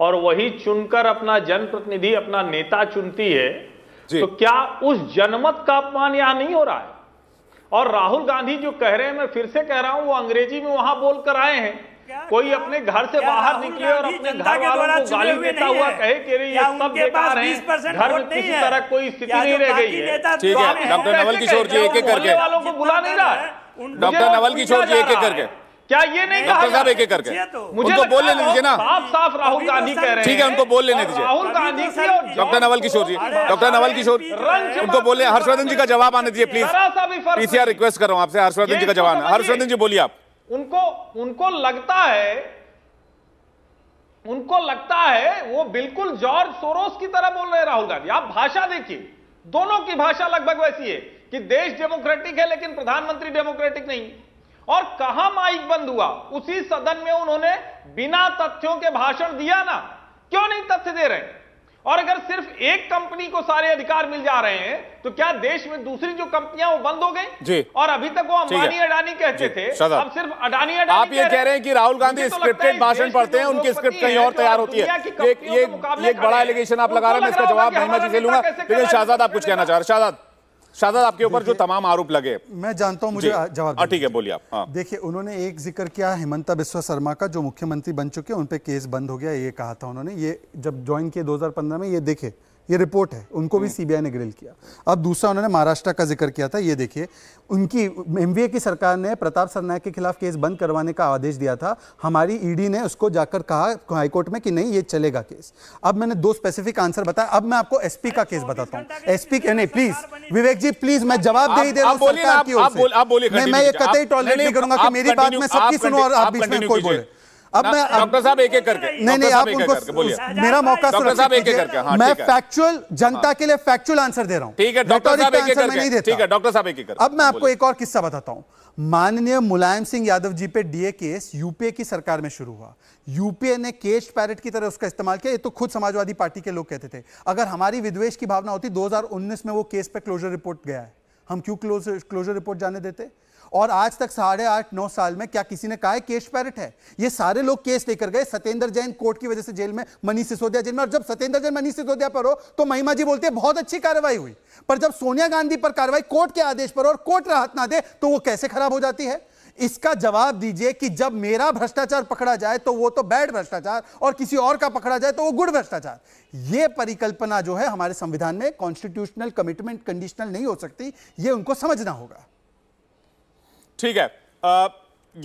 और वही चुनकर अपना जनप्रतिनिधि अपना नेता चुनती है तो क्या उस जनमत का अपमान यहां नहीं हो रहा है और राहुल गांधी जो कह रहे हैं मैं फिर से कह रहा हूं वो अंग्रेजी में वहां बोलकर आए हैं कोई अपने घर से बाहर निकले और अपने घर वालों को गाली देता हुआ कहे कि ये सब बेकार है घर में किसी तरह कोई स्थिति नहीं रह गई है ठीक है डॉक्टर नवल किशोर जी एक एक करके वालों को बुला नहीं रहा है डॉक्टर नवल किशोर जी एक एक करके क्या ये नहीं कहा तो सर एक एक करके अच्छा, तो मुझे तो बोल लेने दीजिए ना साफ साफ राहुल तो गांधी कह रहे हैं ठीक है उनको बोल लेने दीजिए राहुल गांधी डॉक्टर नवल किशोर जी डॉक्टर नवल किशोर उनको बोले हर्षवर्धन जी का जवाब आने दीजिए प्लीज पीसीआर रिक्वेस्ट कर रहा हूँ आपसे हर्षवर्धन जी का जवाब हर्षवर्धन जी बोलिए आप उनको उनको लगता है उनको लगता है वो बिल्कुल जॉर्ज सोरोस की तरह बोल रहे हैं राहुल गांधी आप भाषा देखिए दोनों की भाषा लगभग वैसी है कि देश डेमोक्रेटिक है लेकिन प्रधानमंत्री डेमोक्रेटिक नहीं और कहा माइक बंद हुआ उसी सदन में उन्होंने बिना तथ्यों के भाषण दिया ना क्यों नहीं तथ्य दे रहे और अगर सिर्फ एक कंपनी को सारे अधिकार मिल जा रहे हैं तो क्या देश में दूसरी जो कंपनियां वो बंद हो गई और अभी तक वो अंबानी अडानी कहते थे अब सिर्फ अडानी अडानी आप ये कह रहे हैं कि राहुल गांधी तो स्क्रिप्टेड भाषण पढ़ते हैं उनकी स्क्रिप्ट कहीं और तो तैयार होती है एक बड़ा एलिगेशन आप लगा रहे हैं इसका जवाब महिमा जी से लूंगा लेकिन शाहजाद आप कुछ कहना चाह रहे शाहजाद शादा आपके ऊपर जो तमाम आरोप लगे मैं जानता हूं मुझे जवाब हाँ, ठीक है बोलिए आप हाँ। देखिए उन्होंने एक जिक्र किया हेमंता बिस्व शर्मा का जो मुख्यमंत्री बन चुके हैं उन पर केस बंद हो गया ये कहा था उन्होंने ये जब ज्वाइन किए 2015 में ये देखे ये रिपोर्ट है उनको भी सीबीआई हम्म। ने ग्रिल किया अब दूसरा उन्होंने महाराष्ट्र का जिक्र किया था ये देखिए उनकी एमवीए की सरकार ने प्रताप सरनायक के खिलाफ केस बंद करवाने का आदेश दिया था हमारी ईडी e ने उसको जाकर कहा हाईकोर्ट में कि नहीं ये चलेगा केस अब मैंने दो स्पेसिफिक आंसर बताया अब मैं आपको एसपी का केस बताता हूँ एसपी के नहीं प्लीज विवेक जी प्लीज मैं जवाब दे ही दे रहा हूँ मैं ये कतई टॉलरेट नहीं करूंगा कि मेरी बात मैं सबकी सुनू और आप बीच में कोई बोले अब मैं डॉक्टर साहब एक एक करके नहीं नहीं आप उनको मेरा मौका डॉक्टर साहब एक एक करके हाँ, मैं फैक्चुअल जनता हाँ। के लिए फैक्चुअल आंसर दे रहा हूं ठीक है डॉक्टर साहब एक एक करके ठीक है डॉक्टर साहब एक एक करके अब मैं आपको एक और किस्सा बताता हूं माननीय मुलायम सिंह यादव जी पे डीए केस यूपीए की सरकार में शुरू हुआ यूपीए ने केश पैरेट की तरह उसका इस्तेमाल किया ये तो खुद समाजवादी पार्टी के लोग कहते थे अगर हमारी विद्वेश की भावना होती 2019 में वो केस पे क्लोजर रिपोर्ट गया है हम क्यों क्लोजर क्लोजर रिपोर्ट जाने देते और आज तक साढ़े आठ नौ साल में क्या किसी ने कहा है केश पैरट है ये सारे लोग केस लेकर गए सत्येंद्र जैन कोर्ट की वजह से जेल में मनीष सिसोदिया जेल में और जब सत्येंद्र जैन मनीष सिसोदिया पर हो तो महिमा जी बोलते हैं बहुत अच्छी कार्रवाई हुई पर जब सोनिया गांधी पर कार्रवाई कोर्ट के आदेश पर और कोर्ट राहत ना दे तो वो कैसे खराब हो जाती है इसका जवाब दीजिए कि जब मेरा भ्रष्टाचार पकड़ा जाए तो वो तो बैड भ्रष्टाचार और किसी और का पकड़ा जाए तो वो गुड भ्रष्टाचार ये परिकल्पना जो है हमारे संविधान में कॉन्स्टिट्यूशनल कमिटमेंट कंडीशनल नहीं हो सकती ये उनको समझना होगा ठीक है यहां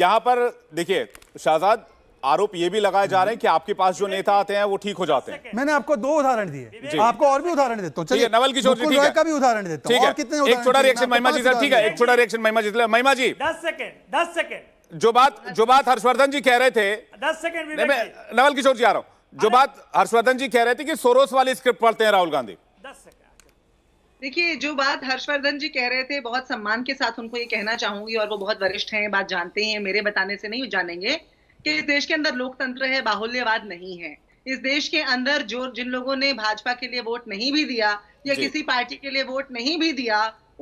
यहाँ पर देखिए शाहजाद आरोप ये भी लगाए जा रहे हैं कि आपके पास जो नेता आते हैं वो ठीक हो जाते हैं मैंने आपको दो उदाहरण दिए आपको और भी उदाहरण देता हूँ नवल किशोर जी का भी उदाहरण देता हूँ कितने एक छोटा रिएक्शन महिमा जी सर ठीक है एक छोटा रिएक्शन महिमा जी महिमा जी दस सेकेंड दस सेकेंड जो बात जो बात हर्षवर्धन जी कह रहे थे दस सेकेंड नवल किशोर जी आ रहा हूँ जो बात हर्षवर्धन जी कह रहे थे कि सोरोस वाली स्क्रिप्ट पढ़ते हैं राहुल गांधी दस सेकेंड देखिए जो बात हर्षवर्धन जी कह रहे थे बहुत सम्मान के साथ उनको ये कहना चाहूंगी और वो बहुत वरिष्ठ हैं बात जानते हैं मेरे बताने से नहीं जानेंगे कि इस देश के अंदर लोकतंत्र है बाहुल्यवाद नहीं है इस देश के अंदर जो जिन लोगों ने भाजपा के लिए वोट नहीं भी दिया या किसी पार्टी के लिए वोट नहीं भी दिया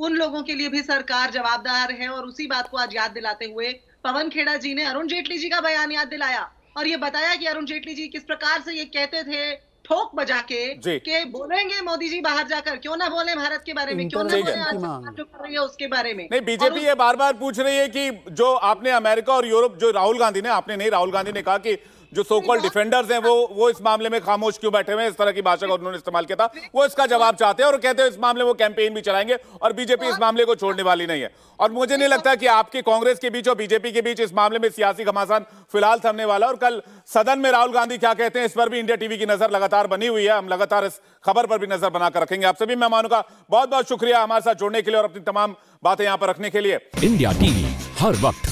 उन लोगों के लिए भी सरकार जवाबदार है और उसी बात को आज याद दिलाते हुए पवन खेड़ा जी ने अरुण जेटली जी का बयान याद दिलाया और ये बताया कि अरुण जेटली जी किस प्रकार से ये कहते थे ठोक बजा के के बोलेंगे मोदी जी बाहर जाकर क्यों ना बोले भारत के बारे में क्यों ना बोले उसके बारे में नहीं बीजेपी ये बार बार पूछ रही है कि जो आपने अमेरिका और यूरोप जो राहुल गांधी ने आपने नहीं राहुल गांधी ने कहा कि जो सोकॉल डिफेंडर्स हैं वो वो इस मामले में खामोश क्यों बैठे हुए इस तरह की भाषा का उन्होंने इस्तेमाल किया था वो इसका जवाब चाहते हैं और कहते हैं इस मामले वो कैंपेन भी चलाएंगे और बीजेपी इस मामले को छोड़ने वाली नहीं है और मुझे नहीं लगता कि आपके कांग्रेस के बीच और बीजेपी के बीच इस मामले में सियासी घमासान फिलहाल थमने वाला और कल सदन में राहुल गांधी क्या कहते हैं इस पर भी इंडिया टीवी की नजर लगातार बनी हुई है हम लगातार इस खबर पर भी नजर बनाकर रखेंगे आप सभी मेहमानों का बहुत बहुत शुक्रिया हमारे साथ जोड़ने के लिए और अपनी तमाम बातें यहाँ पर रखने के लिए इंडिया टीवी हर वक्त